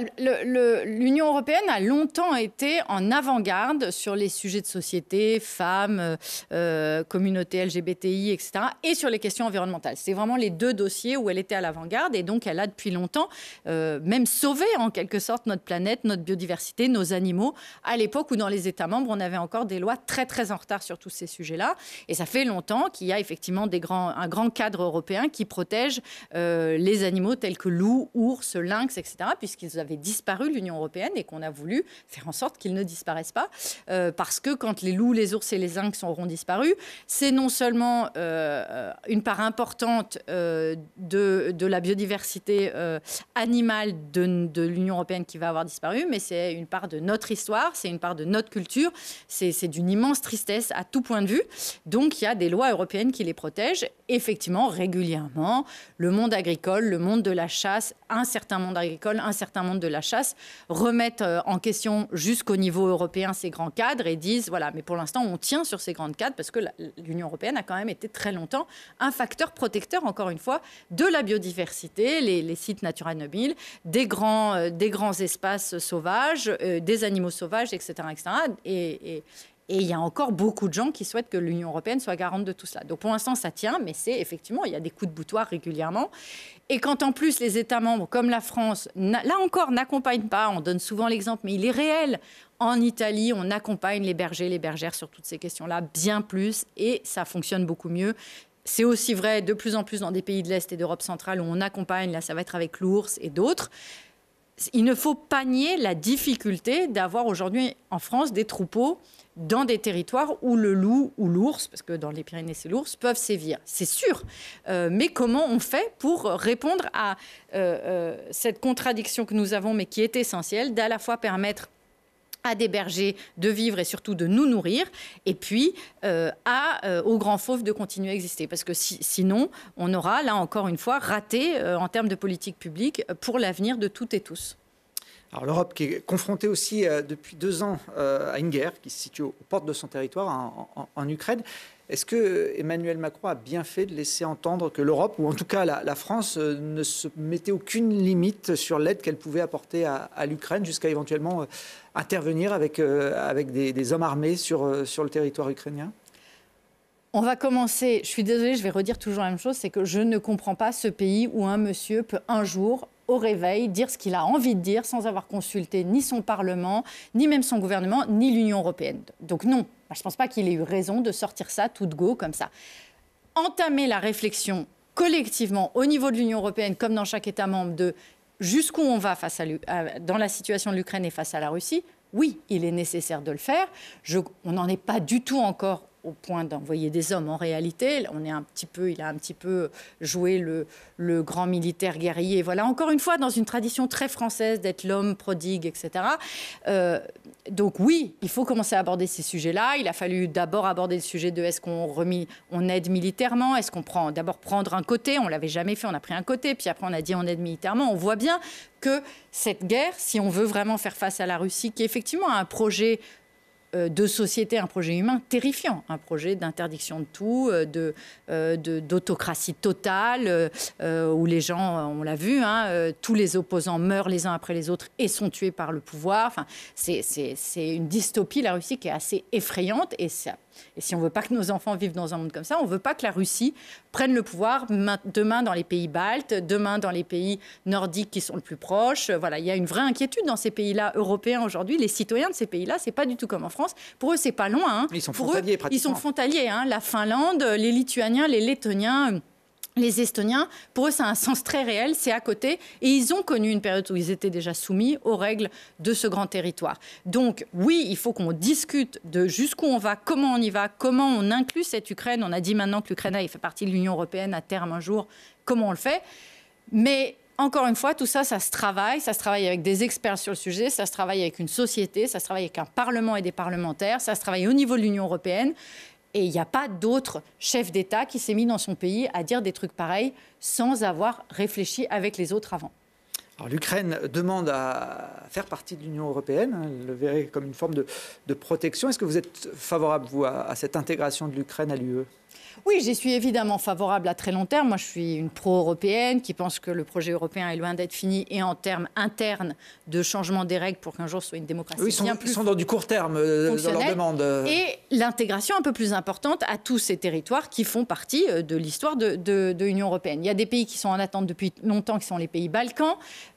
l'Union européenne a longtemps été en avant-garde sur les sujets de société, femmes, euh, euh communautés LGBTI, etc., et sur les questions environnementales. C'est vraiment les deux dossiers où elle était à l'avant-garde, et donc elle a depuis longtemps euh, même sauvé, en quelque sorte, notre planète, notre biodiversité, nos animaux, à l'époque où dans les États membres, on avait encore des lois très, très en retard sur tous ces sujets-là. Et ça fait longtemps qu'il y a effectivement des grands, un grand cadre européen qui protège euh, les animaux tels que loups, ours, lynx, etc., puisqu'ils avaient disparu l'Union européenne et qu'on a voulu faire en sorte qu'ils ne disparaissent pas. Euh, parce que quand les loups, les ours et les lynx auront disparu, c'est non seulement euh, une part importante de, la biodiversité animale de, de l'Union européenne qui va avoir disparu, mais c'est une part de notre histoire, c'est une part de notre culture, c'est d'une immense tristesse à tout point de vue. Donc il y a des lois européennes qui les protègent, effectivement, régulièrement le monde agricole, le monde de la chasse, un certain monde agricole, un certain monde de la chasse, remettent euh, en question jusqu'au niveau européen ces grands cadres et disent, voilà, mais pour l'instant, on tient sur ces grands cadres parce que l'Union européenne a quand même été très longtemps un facteur protecteur, encore une fois, de la biodiversité, les, sites naturels nobles des grands, euh, des grands espaces sauvages, euh, des animaux sauvages, etc. et, et et il y a encore beaucoup de gens qui souhaitent que l'Union européenne soit garante de tout cela. Donc pour l'instant, ça tient, mais c'est effectivement, il y a des coups de boutoir régulièrement. Et quand en plus les États membres, comme la France, là encore, n'accompagnent pas, on donne souvent l'exemple, mais il est réel. En Italie, on accompagne les bergers, les bergères sur toutes ces questions-là bien plus, et ça fonctionne beaucoup mieux. C'est aussi vrai de plus en plus dans des pays de l'Est et d'Europe centrale où on accompagne, là ça va être avec l'ours et d'autres. Il ne faut pas nier la difficulté d'avoir aujourd'hui en France des troupeaux dans des territoires où le loup ou l'ours, parce que dans les Pyrénées c'est l'ours, peuvent sévir, c'est sûr. Euh, mais comment on fait pour répondre à euh, euh, cette contradiction que nous avons, mais qui est essentielle, d'à la fois permettre à des bergers de vivre et surtout de nous nourrir, et puis à, aux grands fauves de continuer à exister. Parce que sinon, on aura, là encore une fois, raté en termes de politique publique pour l'avenir de toutes et tous. Alors l'Europe qui est confrontée aussi euh, depuis deux ans euh, à une guerre qui se situe aux portes de son territoire en, Ukraine. Est-ce que Emmanuel Macron a bien fait de laisser entendre que l'Europe, ou en tout cas la, France, euh, ne se mettait aucune limite sur l'aide qu'elle pouvait apporter à, l'Ukraine jusqu'à éventuellement intervenir avec, avec des, des, hommes armés sur, sur le territoire ukrainien on va commencer. Je suis désolée, je vais redire toujours la même chose. C'est que je ne comprends pas ce pays où un monsieur peut un jour au réveil, dire ce qu'il a envie de dire sans avoir consulté ni son Parlement, ni même son gouvernement, ni l'Union européenne. Donc non, je ne pense pas qu'il ait eu raison de sortir ça tout de go comme ça. Entamer la réflexion collectivement au niveau de l'Union européenne, comme dans chaque État membre, de jusqu'où on va face à, dans la situation de l'Ukraine et face à la Russie, oui, il est nécessaire de le faire. on n'en est pas du tout encore au point d'envoyer des hommes. En réalité, on est un petit peu, il a un petit peu joué le, grand militaire guerrier. Voilà, encore une fois, dans une tradition très française d'être l'homme prodigue, etc. Euh, donc oui, il faut commencer à aborder ces sujets-là. Il a fallu d'abord aborder le sujet de est-ce qu'on on aide militairement, est-ce qu'on prend d'abord prendre un côté. On l'avait jamais fait, on a pris un côté, puis après on a dit on aide militairement. On voit bien que cette guerre, si on veut vraiment faire face à la Russie, qui effectivement a un projet euh, de société, un projet humain terrifiant, un projet d'interdiction de tout, euh, euh, de, d'autocratie totale, où les gens, on l'a vu, hein, tous les opposants meurent les uns après les autres et sont tués par le pouvoir. Enfin, c'est, c'est une dystopie, la Russie, qui est assez effrayante et ça et si on ne veut pas que nos enfants vivent dans un monde comme ça, on ne veut pas que la Russie prenne le pouvoir demain dans les pays baltes, demain dans les pays nordiques qui sont le plus proches. Voilà, il y a une vraie inquiétude dans ces pays-là européens aujourd'hui. Les citoyens de ces pays-là, c'est pas du tout comme en France. Pour eux, c'est pas loin. Hein. Ils sont frontaliers, pratiquement. Ils sont frontaliers. Hein. La Finlande, les Lituaniens, les Lettoniens les Estoniens, pour eux, ça a un sens très réel, c'est à côté. Et ils ont connu une période où ils étaient déjà soumis aux règles de ce grand territoire. Donc, oui, il faut qu'on discute de jusqu'où on va, comment on y va, comment on inclut cette Ukraine. On a dit maintenant que l'Ukraine fait partie de l'Union européenne à terme un jour, comment on le fait. Mais encore une fois, tout ça, ça se travaille. Ça se travaille avec des experts sur le sujet, ça se travaille avec une société, ça se travaille avec un parlement et des parlementaires, ça se travaille au niveau de l'Union européenne. Et il n'y a pas d'autre chef d'État qui s'est mis dans son pays à dire des trucs pareils sans avoir réfléchi avec les autres avant. L'Ukraine demande à faire partie de l'Union européenne, hein, le verrait comme une forme de, protection. Est-ce que vous êtes favorable, vous, à cette intégration de l'Ukraine à l'UE oui, j'y suis évidemment favorable à très long terme. Moi, je suis une pro-européenne qui pense que le projet européen est loin d'être fini et en termes internes de changement des règles pour qu'un jour soit une démocratie. ils sont, bien plus ils dans du court terme euh, dans leur demande. Euh. Et l'intégration un peu plus importante à tous ces territoires qui font partie euh, de l'histoire de, l'Union européenne. Il y a des pays qui sont en attente depuis longtemps, qui sont les pays balkans,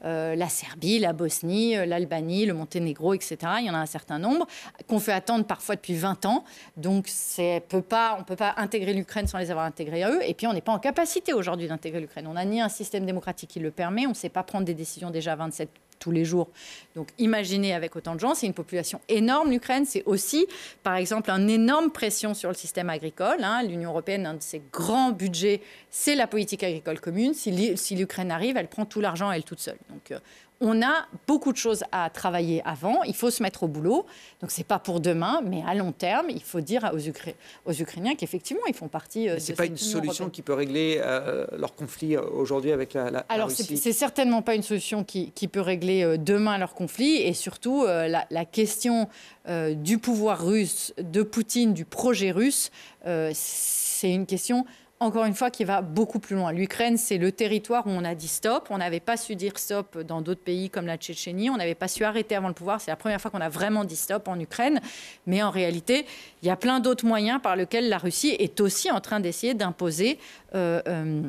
la Serbie, la Bosnie, l'Albanie, le Monténégro, etc. Il y en a un certain nombre qu'on fait attendre parfois depuis 20 ans. Donc, on ne peut pas intégrer l'Ukraine sans les avoir intégrés à eux. Et puis, on n'est pas en capacité aujourd'hui d'intégrer l'Ukraine. On a ni un système démocratique qui le permet, on ne sait pas prendre des décisions déjà à 27 tous les jours. Donc imaginez avec autant de gens, c'est une population énorme, l'Ukraine. C'est aussi, par exemple, une énorme pression sur le système agricole. Hein. L'Union européenne, un de ses grands budgets, c'est la politique agricole commune. Si l'Ukraine arrive, elle prend tout l'argent, elle toute seule. Donc euh, on a beaucoup de choses à travailler avant. Il faut se mettre au boulot. Donc, ce n'est pas pour demain, mais à long terme, il faut dire aux, Ukrainiens qu'effectivement, ils font partie. Euh, c'est ce n'est pas une solution qui peut régler euh, leur conflit euh, aujourd'hui avec la, Russie Alors, ce n'est certainement pas une solution qui, peut régler demain leur conflit. Et surtout, la, question du pouvoir russe, de Poutine, du projet russe, c'est une question encore une fois, qui va beaucoup plus loin. L'Ukraine, c'est le territoire où on a dit stop. On n'avait pas su dire stop dans d'autres pays comme la Tchétchénie. On n'avait pas su arrêter avant le pouvoir. C'est la première fois qu'on a vraiment dit stop en Ukraine. Mais en réalité, il y a plein d'autres moyens par lesquels la Russie est aussi en train d'essayer d'imposer. Euh, euh,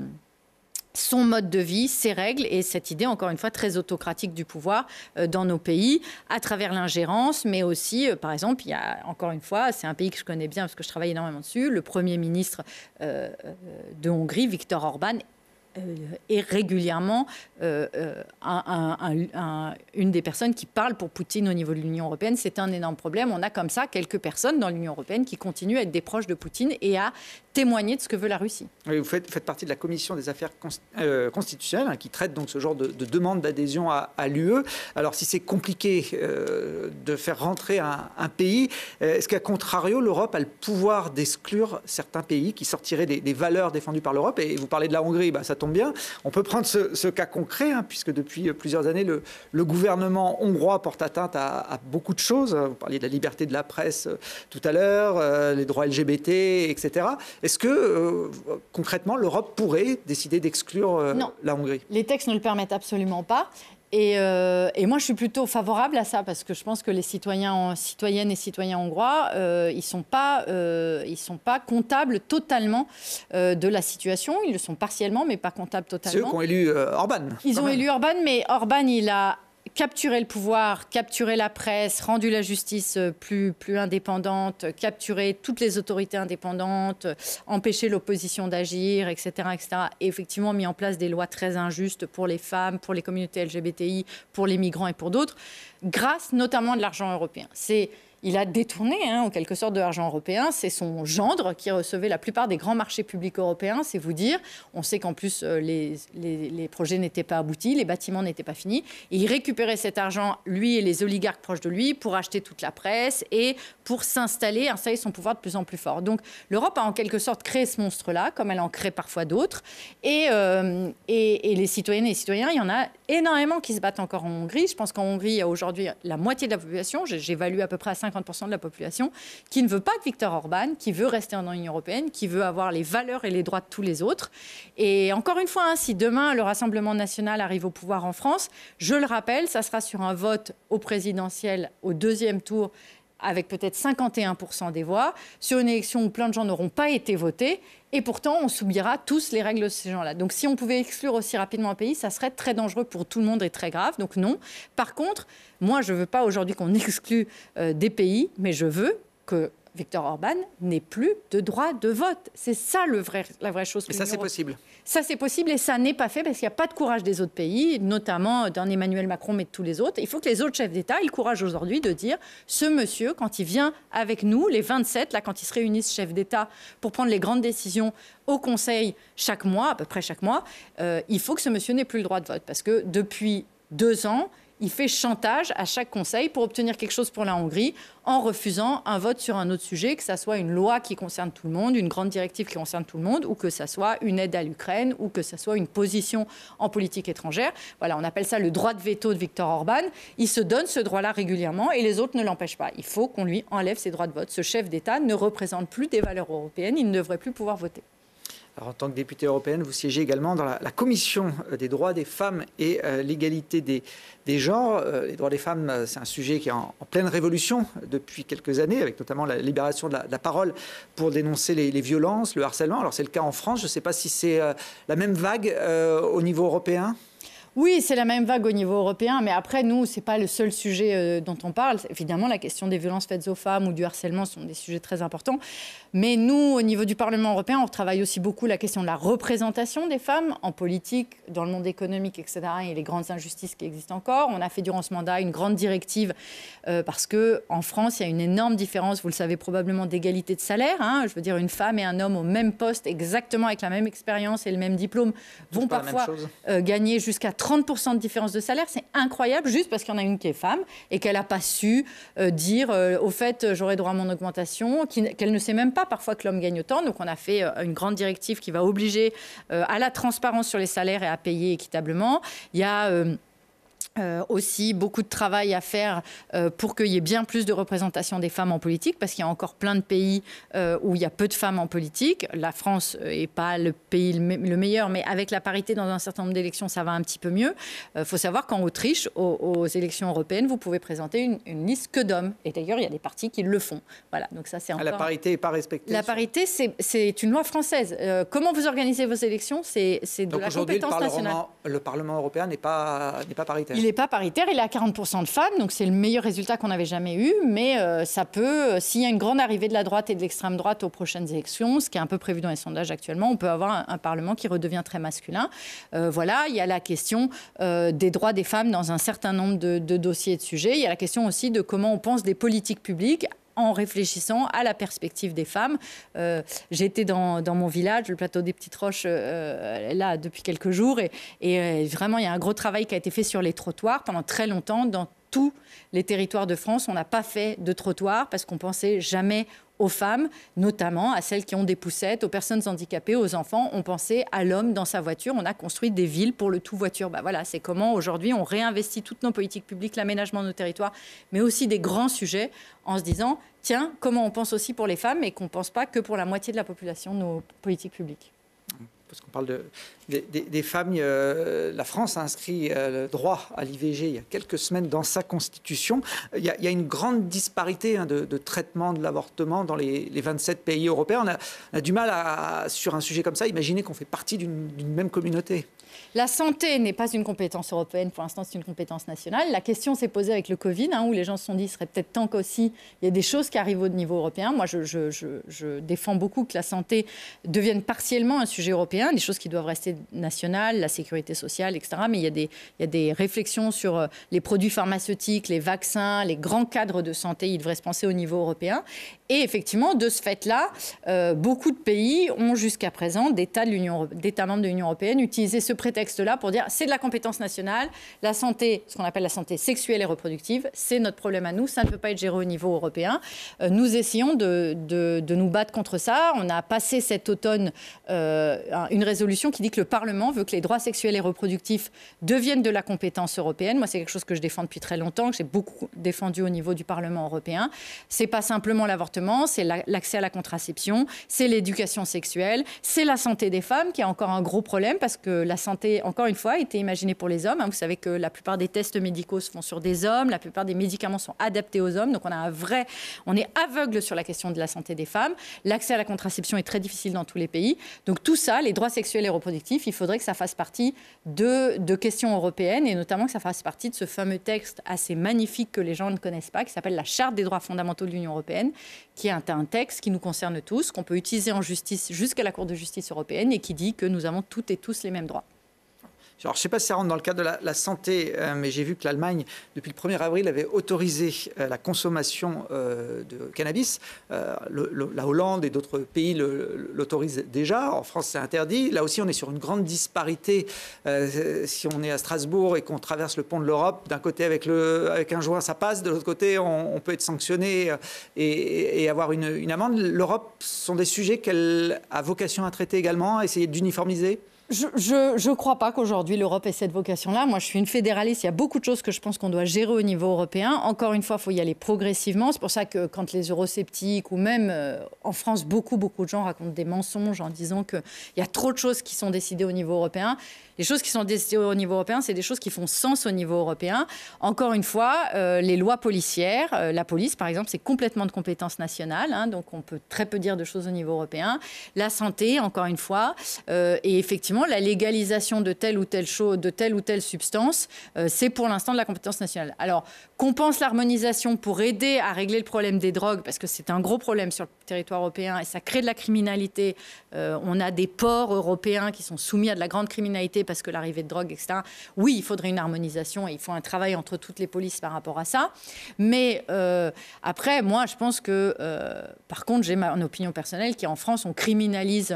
son mode de vie, ses règles et cette idée, encore une fois, très autocratique du pouvoir euh, dans nos pays, à travers l'ingérence, mais aussi, euh, par exemple, il y a encore une fois, c'est un pays que je connais bien parce que je travaille énormément dessus, le Premier ministre euh, de Hongrie, Viktor Orban, est régulièrement une des personnes qui parle pour Poutine au niveau de l'Union européenne. C'est un énorme problème. On a comme ça quelques personnes dans l'Union européenne qui continuent à être des proches de Poutine et à témoigner de ce que veut la Russie. vous faites, partie de la commission des affaires euh, constitutionnelles hein, qui traite donc ce genre de, demande d'adhésion à, l'UE. Alors si c'est compliqué euh, de faire rentrer un, pays, euh, est-ce qu'à contrario, l'Europe a le pouvoir d'exclure certains pays qui sortiraient des, valeurs défendues par l'Europe Et vous parlez de la Hongrie, bah, ça tombe bien. On peut prendre ce, cas concret, hein, puisque depuis plusieurs années, le, le, gouvernement hongrois porte atteinte à, beaucoup de choses. Vous parliez de la liberté de la presse tout à l'heure, les droits LGBT, etc. Est est-ce que euh, concrètement l'Europe pourrait décider d'exclure euh, la Hongrie Les textes ne le permettent absolument pas. Euh, et, moi, je suis plutôt favorable à ça parce que je pense que les citoyens, citoyennes et citoyens hongrois, ils ne sont, sont, pas comptables totalement de la situation. Ils le sont partiellement, mais pas comptables totalement. Ceux qui ont élu Orban. Ils ont élu Orban, mais Orban, il a Capturer le pouvoir, capturer la presse, rendu la justice euh, plus, plus indépendante, capturer toutes les autorités indépendantes, empêcher l'opposition d'agir, etc., etc. Et effectivement, mis en place des lois très injustes pour les femmes, pour les communautés LGBTI, pour les migrants et pour d'autres, grâce notamment de l'argent européen. C'est il a détourné hein, en quelque sorte de l'argent européen. C'est son gendre qui recevait la plupart des grands marchés publics européens, c'est vous dire. On sait qu'en plus, euh, les, projets n'étaient pas aboutis, les bâtiments n'étaient pas finis. Et il récupérait cet argent, lui et les oligarques proches de lui, pour acheter toute la presse et pour s'installer, installer son pouvoir de plus en plus fort. Donc l'Europe a en quelque sorte créé ce monstre-là, comme elle en crée parfois d'autres. Et, euh, et, et, les citoyennes et citoyens, il y en a énormément qui se battent encore en Hongrie. Je pense qu'en Hongrie, il y a aujourd'hui la moitié de la population, j'évalue à peu près à 50 de la population qui ne veut pas de Viktor Orban, qui veut rester en Union européenne, qui veut avoir les valeurs et les droits de tous les autres. Et encore une fois, hein, si demain le Rassemblement national arrive au pouvoir en France, je le rappelle, ça sera sur un vote au présidentiel au deuxième tour avec peut-être 51% des voix, sur une élection où plein de gens n'auront pas été votés, et pourtant on subira tous les règles de ces gens-là. Donc si on pouvait exclure aussi rapidement un pays, ça serait très dangereux pour tout le monde et très grave, donc non. Par contre, moi je ne veux pas aujourd'hui qu'on exclue euh, des pays, mais je veux que Victor Orban n'est plus de droit de vote. C'est ça le vrai, la vraie chose. Mais ça, c'est possible. Ça, c'est possible et ça n'est pas fait parce qu'il n'y a pas de courage des autres pays, notamment euh, d'un Emmanuel Macron, mais de tous les autres. Il faut que les autres chefs d'État aient le courage aujourd'hui de dire ce monsieur, quand il vient avec nous, les 27, là, quand ils se réunissent chefs d'État pour prendre les grandes décisions au Conseil chaque mois, à peu près chaque mois, euh, il faut que ce monsieur n'ait plus le droit de vote. Parce que depuis deux ans, il fait chantage à chaque Conseil pour obtenir quelque chose pour la Hongrie en refusant un vote sur un autre sujet, que ce soit une loi qui concerne tout le monde, une grande directive qui concerne tout le monde, ou que ça soit une aide à l'Ukraine, ou que ce soit une position en politique étrangère. Voilà, on appelle ça le droit de veto de Viktor Orban. Il se donne ce droit-là régulièrement et les autres ne l'empêchent pas. Il faut qu'on lui enlève ses droits de vote. Ce chef d'État ne représente plus des valeurs européennes, il ne devrait plus pouvoir voter en tant que députée européenne, vous siégez également dans la, Commission euh, des droits des femmes et euh, l'égalité des, genres. Euh, les droits des femmes, c'est un sujet qui est en, pleine révolution depuis quelques années, avec notamment la libération de la, parole pour dénoncer les, les, violences, le harcèlement. Alors c'est le cas en France. Je ne sais pas si c'est la même vague au niveau européen. Oui, c'est la même vague au niveau européen, mais après, nous, ce n'est pas le seul sujet dont on parle. Évidemment, la question des violences faites aux femmes ou du harcèlement sont des sujets très importants. Mais nous, au niveau du Parlement européen, on travaille aussi beaucoup la question de la représentation des femmes en politique, dans le monde économique, etc. et les grandes injustices qui existent encore. On a fait durant ce mandat une grande directive euh, parce que en France, il y a une énorme différence, vous le savez probablement, d'égalité de salaire. Hein. Je veux dire, une femme et un homme au même poste, exactement avec la même expérience et le même diplôme, vont parfois euh, gagner jusqu'à 30% de différence de salaire. C'est incroyable, juste parce qu'il y en a une qui est femme et qu'elle n'a pas su euh, dire, au fait, j'aurai droit à mon augmentation, qu'elle ne sait même pas parfois que l'homme gagne autant. Donc on a fait euh, une grande directive qui va obliger euh, à la transparence sur les salaires et à payer équitablement. Il y a euh, euh, aussi beaucoup de travail à faire euh, pour qu'il y ait bien plus de représentation des femmes en politique, parce qu'il y a encore plein de pays euh, où il y a peu de femmes en politique. La France n'est pas le pays le, meilleur, mais avec la parité dans un certain nombre d'élections, ça va un petit peu mieux. Il faut savoir qu'en Autriche, aux, élections européennes, vous pouvez présenter une, liste que d'hommes. Et d'ailleurs, il y a des partis qui le font. Voilà, donc ça c'est ah, La parité n'est pas respectée La parité, c'est une loi française. comment vous organisez vos élections, c'est de la compétence le nationale. Le Parlement européen n'est pas, pas paritaire. Il n'est pas paritaire, il est à 40% de femmes, donc c'est le meilleur résultat qu'on avait jamais eu, mais euh, ça peut, euh, s'il y a une grande arrivée de la droite et de l'extrême droite aux prochaines élections, ce qui est un peu prévu dans les sondages actuellement, on peut avoir un, Parlement qui redevient très masculin. Euh, voilà, il y a la question des droits des femmes dans un certain nombre de, de dossiers et de sujets, il y a la question aussi de comment on pense des politiques publiques en réfléchissant à la perspective des femmes. Euh, J'étais dans, mon village, le plateau des Petites Roches, euh, là depuis quelques jours, et, euh, vraiment il y a un gros travail qui a été fait sur les trottoirs pendant très longtemps dans tous les territoires de France. On n'a pas fait de trottoir parce qu'on pensait jamais aux femmes, notamment à celles qui ont des poussettes, aux personnes handicapées, aux enfants. On pensait à l'homme dans sa voiture. On a construit des villes pour le tout voiture. Bah voilà, c'est comment aujourd'hui on réinvestit toutes nos politiques publiques, l'aménagement de nos territoires, mais aussi des grands sujets en se disant tiens, comment on pense aussi pour les femmes et qu'on ne pense pas que pour la moitié de la population nos politiques publiques parce qu'on parle des, femmes, euh, la France a inscrit euh, le droit à l'IVG il y a quelques semaines dans sa constitution. Il y a, une grande disparité hein, de, traitement de l'avortement dans les, 27 pays européens. On a, du mal à, sur un sujet comme ça, imaginer qu'on fait partie d'une même communauté. La santé n'est pas une compétence européenne, pour l'instant c'est une compétence nationale. La question s'est posée avec le Covid, hein, où les gens se sont dit, il serait peut-être temps qu'aussi il y ait des choses qui arrivent au niveau européen. Moi, je, défends beaucoup que la santé devienne partiellement un sujet européen, des choses qui doivent rester nationales, la sécurité sociale, etc. Mais il y a des, il y a des réflexions sur euh, les produits pharmaceutiques, les vaccins, les grands cadres de santé, Ils devrait se penser au niveau européen. Et effectivement, de ce fait-là, euh, beaucoup de pays ont jusqu'à présent, d'États membres de l'Union européenne, utilisé ce prétexte-là pour dire c'est de la compétence nationale, la santé, ce qu'on appelle la santé sexuelle et reproductive, c'est notre problème à nous, ça ne peut pas être géré au niveau européen. Euh, nous essayons de, de, nous battre contre ça. On a passé cet automne euh, une résolution qui dit que le Parlement veut que les droits sexuels et reproductifs deviennent de la compétence européenne. Moi, c'est quelque chose que je défends depuis très longtemps, que j'ai beaucoup défendu au niveau du Parlement européen. C'est pas simplement l'avortement c'est l'accès à la contraception, c'est l'éducation sexuelle, c'est la santé des femmes qui est encore un gros problème parce que la santé, encore une fois, a été imaginée pour les hommes. Hein. Vous savez que la plupart des tests médicaux se font sur des hommes, la plupart des médicaments sont adaptés aux hommes, donc on a un vrai, on est aveugle sur la question de la santé des femmes. L'accès à la contraception est très difficile dans tous les pays. Donc tout ça, les droits sexuels et reproductifs, il faudrait que ça fasse partie de, de questions européennes et notamment que ça fasse partie de ce fameux texte assez magnifique que les gens ne connaissent pas, qui s'appelle la Charte des droits fondamentaux de l'Union européenne, qui est un texte qui nous concerne tous, qu'on peut utiliser en justice jusqu'à la Cour de justice européenne et qui dit que nous avons toutes et tous les mêmes droits je ne sais pas si ça rentre dans le cadre de la, santé, euh, mais j'ai vu que l'Allemagne, depuis le 1er avril, avait autorisé euh, la consommation euh, de cannabis. la Hollande et d'autres pays l'autorisent déjà. En France, c'est interdit. Là aussi, on est sur une grande disparité. si on est à Strasbourg et qu'on traverse le pont de l'Europe, d'un côté, avec, le, un joint, ça passe. De l'autre côté, on, peut être sanctionné et, avoir une, une amende. L'Europe, ce sont des sujets qu'elle a vocation à traiter également, à essayer d'uniformiser je ne crois pas qu'aujourd'hui l'Europe ait cette vocation-là. Moi, je suis une fédéraliste. Il y a beaucoup de choses que je pense qu'on doit gérer au niveau européen. Encore une fois, il faut y aller progressivement. C'est pour ça que quand les eurosceptiques ou même euh, en France, beaucoup, beaucoup de gens racontent des mensonges en disant qu'il y a trop de choses qui sont décidées au niveau européen. Les choses qui sont décidées au niveau européen, c'est des choses qui font sens au niveau européen. Encore une fois, euh, les lois policières, euh, la police, par exemple, c'est complètement de compétence nationale. Hein, donc, on peut très peu dire de choses au niveau européen. La santé, encore une fois, et effectivement, la légalisation de telle ou telle chose, de telle ou telle substance, euh, c'est pour l'instant de la compétence nationale. Alors, qu'on pense l'harmonisation pour aider à régler le problème des drogues, parce que c'est un gros problème sur le territoire européen et ça crée de la criminalité. Euh, on a des ports européens qui sont soumis à de la grande criminalité parce que l'arrivée de drogue, etc. Oui, il faudrait une harmonisation et il faut un travail entre toutes les polices par rapport à ça. Mais euh, après, moi, je pense que, par contre, j'ai mon opinion personnelle qui, est en France, on criminalise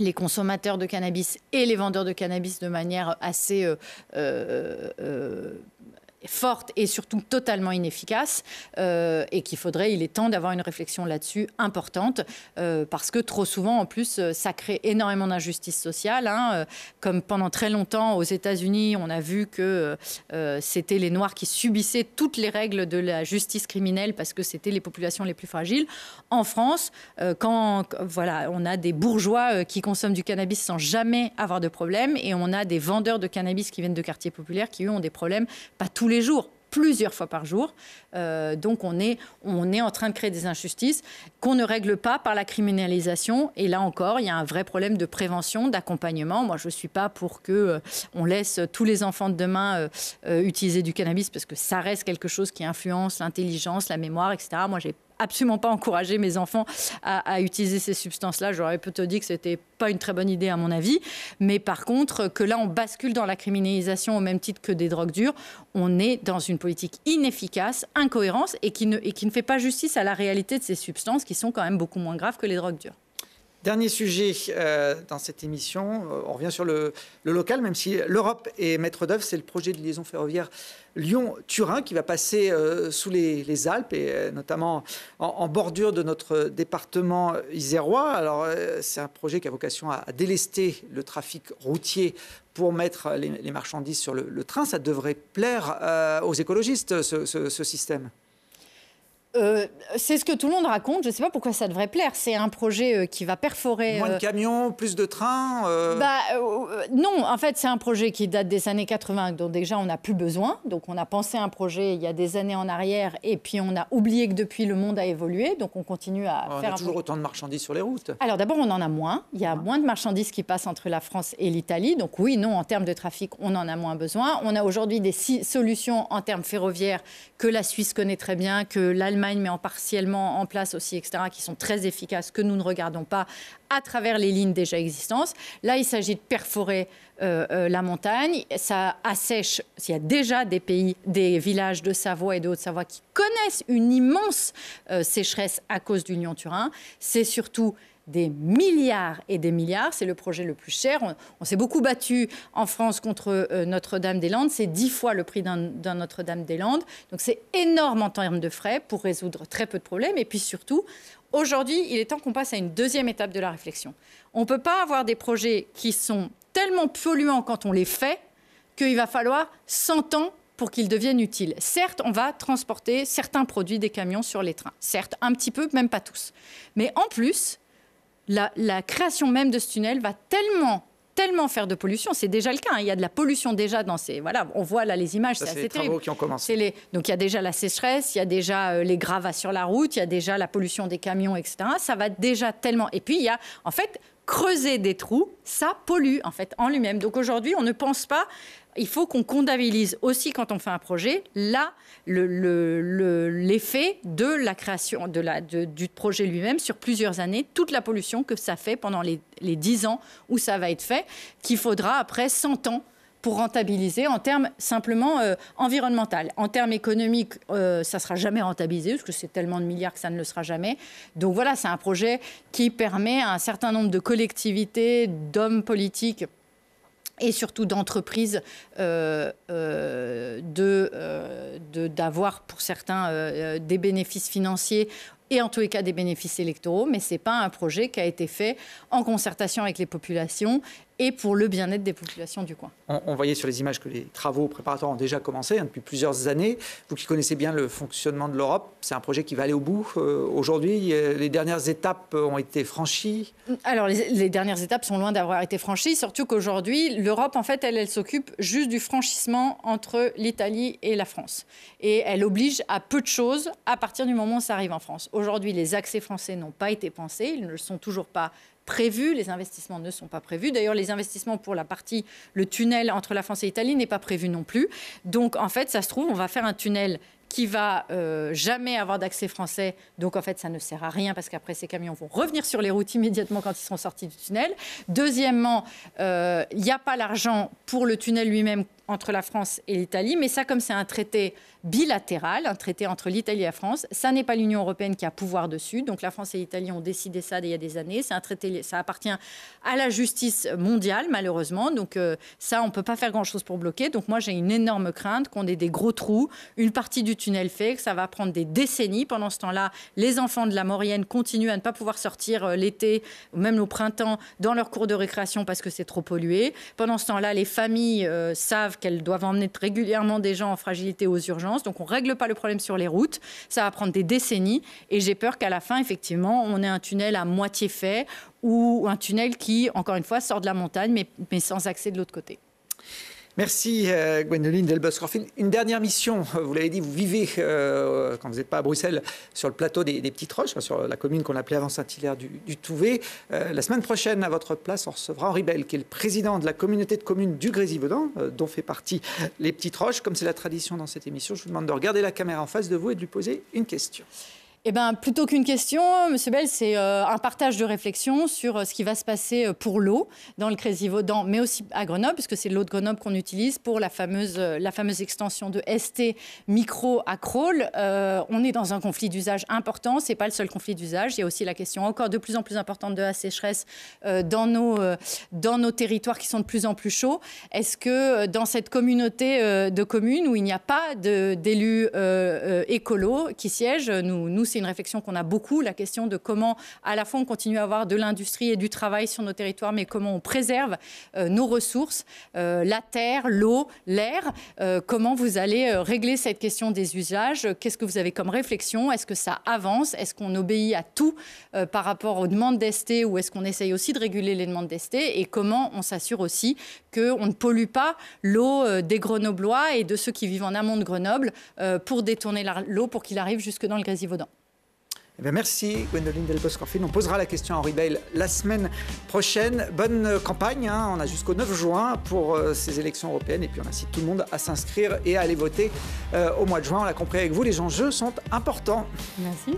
les consommateurs de cannabis et les vendeurs de cannabis de manière assez euh, euh, euh, forte et surtout totalement inefficace euh, et qu'il faudrait, il est temps d'avoir une réflexion là-dessus importante euh, parce que trop souvent en plus euh, ça crée énormément d'injustices sociales hein, comme pendant très longtemps aux États-Unis on a vu que c'était les Noirs qui subissaient toutes les règles de la justice criminelle parce que c'était les populations les plus fragiles. En France quand voilà on a des bourgeois qui consomment du cannabis sans jamais avoir de problème et on a des vendeurs de cannabis qui viennent de quartiers populaires qui eux ont des problèmes pas tous les jours plusieurs fois par jour. Euh, donc on est, on est en train de créer des injustices qu'on ne règle pas par la criminalisation. Et là encore, il y a un vrai problème de prévention, d'accompagnement. Moi, je suis pas pour que euh, on laisse tous les enfants de demain euh, utiliser du cannabis parce que ça reste quelque chose qui influence l'intelligence, la mémoire, etc. Moi, j'ai absolument pas encourager mes enfants à, utiliser ces substances-là. J'aurais plutôt dit que c'était pas une très bonne idée à mon avis. Mais par contre, que là, on bascule dans la criminalisation au même titre que des drogues dures, on est dans une politique inefficace, incohérente et et qui ne fait pas justice à la réalité de ces substances qui sont quand même beaucoup moins graves que les drogues dures. Dernier sujet euh, dans cette émission, euh, on revient sur le, local, même si l'Europe est maître d'œuvre, c'est le projet de liaison ferroviaire Lyon-Turin qui va passer euh, sous les, Alpes et notamment en, bordure de notre département isérois. Alors c'est un projet qui a vocation à, délester le trafic routier pour mettre les, marchandises sur le, train. Ça devrait plaire aux écologistes, ce système. Euh, c'est ce que tout le monde raconte. Je ne sais pas pourquoi ça devrait plaire. C'est un projet euh, qui va perforer. Moins de euh, camions, plus de trains. Bah, non, en fait, c'est un projet qui date des années 80, dont déjà on n'a plus besoin. Donc on a pensé un projet il y a des années en arrière, et puis on a oublié que depuis le monde a évolué. Donc on continue à faire. On a toujours autant de marchandises sur les routes. Alors d'abord, on en a moins. Il y a moins de marchandises qui passent entre la France et l'Italie. Donc oui, non, en termes de trafic, on en a moins besoin. On a aujourd'hui des solutions en termes ferroviaires que la Suisse connaît très bien, que l'Allemagne mais en partiellement en place aussi, etc., qui sont très efficaces, que nous ne regardons pas à travers les lignes déjà existantes. Là, il s'agit de perforer euh, euh, la montagne. Ça assèche, il y a déjà des pays, des villages de Savoie et de Haute-Savoie qui connaissent une immense euh, sécheresse à cause du Lyon-Turin. C'est surtout des milliards et des milliards. C'est le projet le plus cher. On, s'est beaucoup battu en France contre euh, Notre-Dame-des-Landes. C'est dix fois le prix d'un Notre-Dame-des-Landes. Donc c'est énorme en termes de frais pour résoudre très peu de problèmes. Et puis surtout, aujourd'hui, il est temps qu'on passe à une deuxième étape de la réflexion. On ne peut pas avoir des projets qui sont tellement polluants quand on les fait qu'il va falloir 100 ans pour qu'ils deviennent utiles. Certes, on va transporter certains produits des camions sur les trains. Certes, un petit peu, même pas tous. Mais en plus, la, création même de ce tunnel va tellement tellement faire de pollution, c'est déjà le cas. Hein. Il y a de la pollution déjà dans ces. Voilà, on voit là les images, c'est assez les qui ont commencé. Donc il y a déjà la sécheresse, il y a déjà euh, les gravats sur la route, il y a déjà la pollution des camions, etc. Ça va déjà tellement. Et puis il y a, en fait, creuser des trous, ça pollue en fait en lui-même. Donc aujourd'hui, on ne pense pas il faut qu'on comptabilise aussi quand on fait un projet là l'effet de la création de la, du projet lui-même sur plusieurs années, toute la pollution que ça fait pendant les, les 10 ans où ça va être fait, qu'il faudra après 100 ans pour rentabiliser en termes simplement euh, environnemental. environnementaux. En termes économiques, euh, ça ne sera jamais rentabilisé, parce que c'est tellement de milliards que ça ne le sera jamais. Donc voilà, c'est un projet qui permet à un certain nombre de collectivités, d'hommes politiques et surtout d'entreprises euh, euh d'avoir pour certains des bénéfices financiers et en tous les cas des bénéfices électoraux, mais ce n'est pas un projet qui a été fait en concertation avec les populations et pour le bien-être des populations du coin. On, voyait sur les images que les travaux préparatoires ont déjà commencé hein, depuis plusieurs années. Vous qui connaissez bien le fonctionnement de l'Europe, c'est un projet qui va aller au bout. Euh, aujourd'hui, euh, les dernières étapes ont été franchies Alors, les, dernières étapes sont loin d'avoir été franchies, surtout qu'aujourd'hui, l'Europe, en fait, elle, elle s'occupe juste du franchissement entre l'Italie et la France. Et elle oblige à peu de choses à partir du moment où ça arrive en France. Aujourd'hui, les accès français n'ont pas été pensés, ils ne sont toujours pas prévus, les investissements ne sont pas prévus. D'ailleurs, les investissements pour la partie, le tunnel entre la France et l'Italie n'est pas prévu non plus. Donc, en fait, ça se trouve, on va faire un tunnel qui va euh, jamais avoir d'accès français. Donc en fait, ça ne sert à rien parce qu'après, ces camions vont revenir sur les routes immédiatement quand ils seront sortis du tunnel. Deuxièmement, euh, il n'y a pas l'argent pour le tunnel lui-même entre la France et l'Italie. Mais ça, comme c'est un traité bilatéral, un traité entre l'Italie et la France, ça n'est pas l'Union européenne qui a pouvoir dessus. Donc la France et l'Italie ont décidé ça il y a des années. C'est un traité, ça appartient à la justice mondiale, malheureusement. Donc euh, ça, on peut pas faire grand-chose pour bloquer. Donc moi, j'ai une énorme crainte qu'on ait des gros trous, une partie du tunnel fait, que ça va prendre des décennies. Pendant ce temps-là, les enfants de la Maurienne continuent à ne pas pouvoir sortir euh, l'été, même au printemps, dans leur cours de récréation parce que c'est trop pollué. Pendant ce temps-là, les familles euh, savent qu'elles doivent emmener régulièrement des gens en fragilité aux urgences. Donc on ne règle pas le problème sur les routes. Ça va prendre des décennies. Et j'ai peur qu'à la fin, effectivement, on ait un tunnel à moitié fait ou un tunnel qui, encore une fois, sort de la montagne, mais sans accès de l'autre côté. Merci euh, Gwendoline Delbos-Corfin. Une dernière mission, euh, vous l'avez dit, vous vivez, euh, quand vous n'êtes pas à Bruxelles, sur le plateau des, Petites Roches, sur la commune qu'on appelait avant Saint-Hilaire du, touvé Touvet. la semaine prochaine, à votre place, on recevra Henri Bell, qui est le président de la communauté de communes du Grésivaudan, dont fait partie les Petites Roches. Comme c'est la tradition dans cette émission, je vous demande de regarder la caméra en face de vous et de lui poser une question. Eh ben, plutôt qu'une question, euh, Monsieur Bell, c'est euh, un partage de réflexion sur euh, ce qui va se passer pour l'eau dans le Crésivodan, mais aussi à Grenoble, puisque c'est l'eau de Grenoble qu'on utilise pour la fameuse, la fameuse extension de ST micro à Crawl. on est dans un conflit d'usage important. C'est pas le seul conflit d'usage. Il y a aussi la question encore de plus en plus importante de la sécheresse dans nos dans nos territoires qui sont de plus en plus chauds. Est-ce que dans cette communauté de communes où il n'y a pas d'élus écolos qui siègent, nous c'est c'est une réflexion qu'on a beaucoup, la question de comment à la fois on continue à avoir de l'industrie et du travail sur nos territoires, mais comment on préserve euh, nos ressources, euh, la terre, l'eau, l'air. Euh, comment vous allez régler cette question des usages Qu'est-ce que vous avez comme réflexion Est-ce que ça avance Est-ce qu'on obéit à tout par rapport aux demandes d'esté ou est-ce qu'on essaye aussi de réguler les demandes d'esté Et comment on s'assure aussi qu'on ne pollue pas l'eau des Grenoblois et de ceux qui vivent en amont de Grenoble pour détourner l'eau pour qu'il arrive jusque dans le Grésivaudan eh merci Gwendoline Delbos-Corfin. On posera la question à Henri Bail la semaine prochaine. Bonne campagne, hein. on a jusqu'au 9 juin pour euh, ces élections européennes et puis on incite tout le monde à s'inscrire et à aller voter euh, au mois de juin. On l'a compris avec vous, les enjeux sont importants. Merci.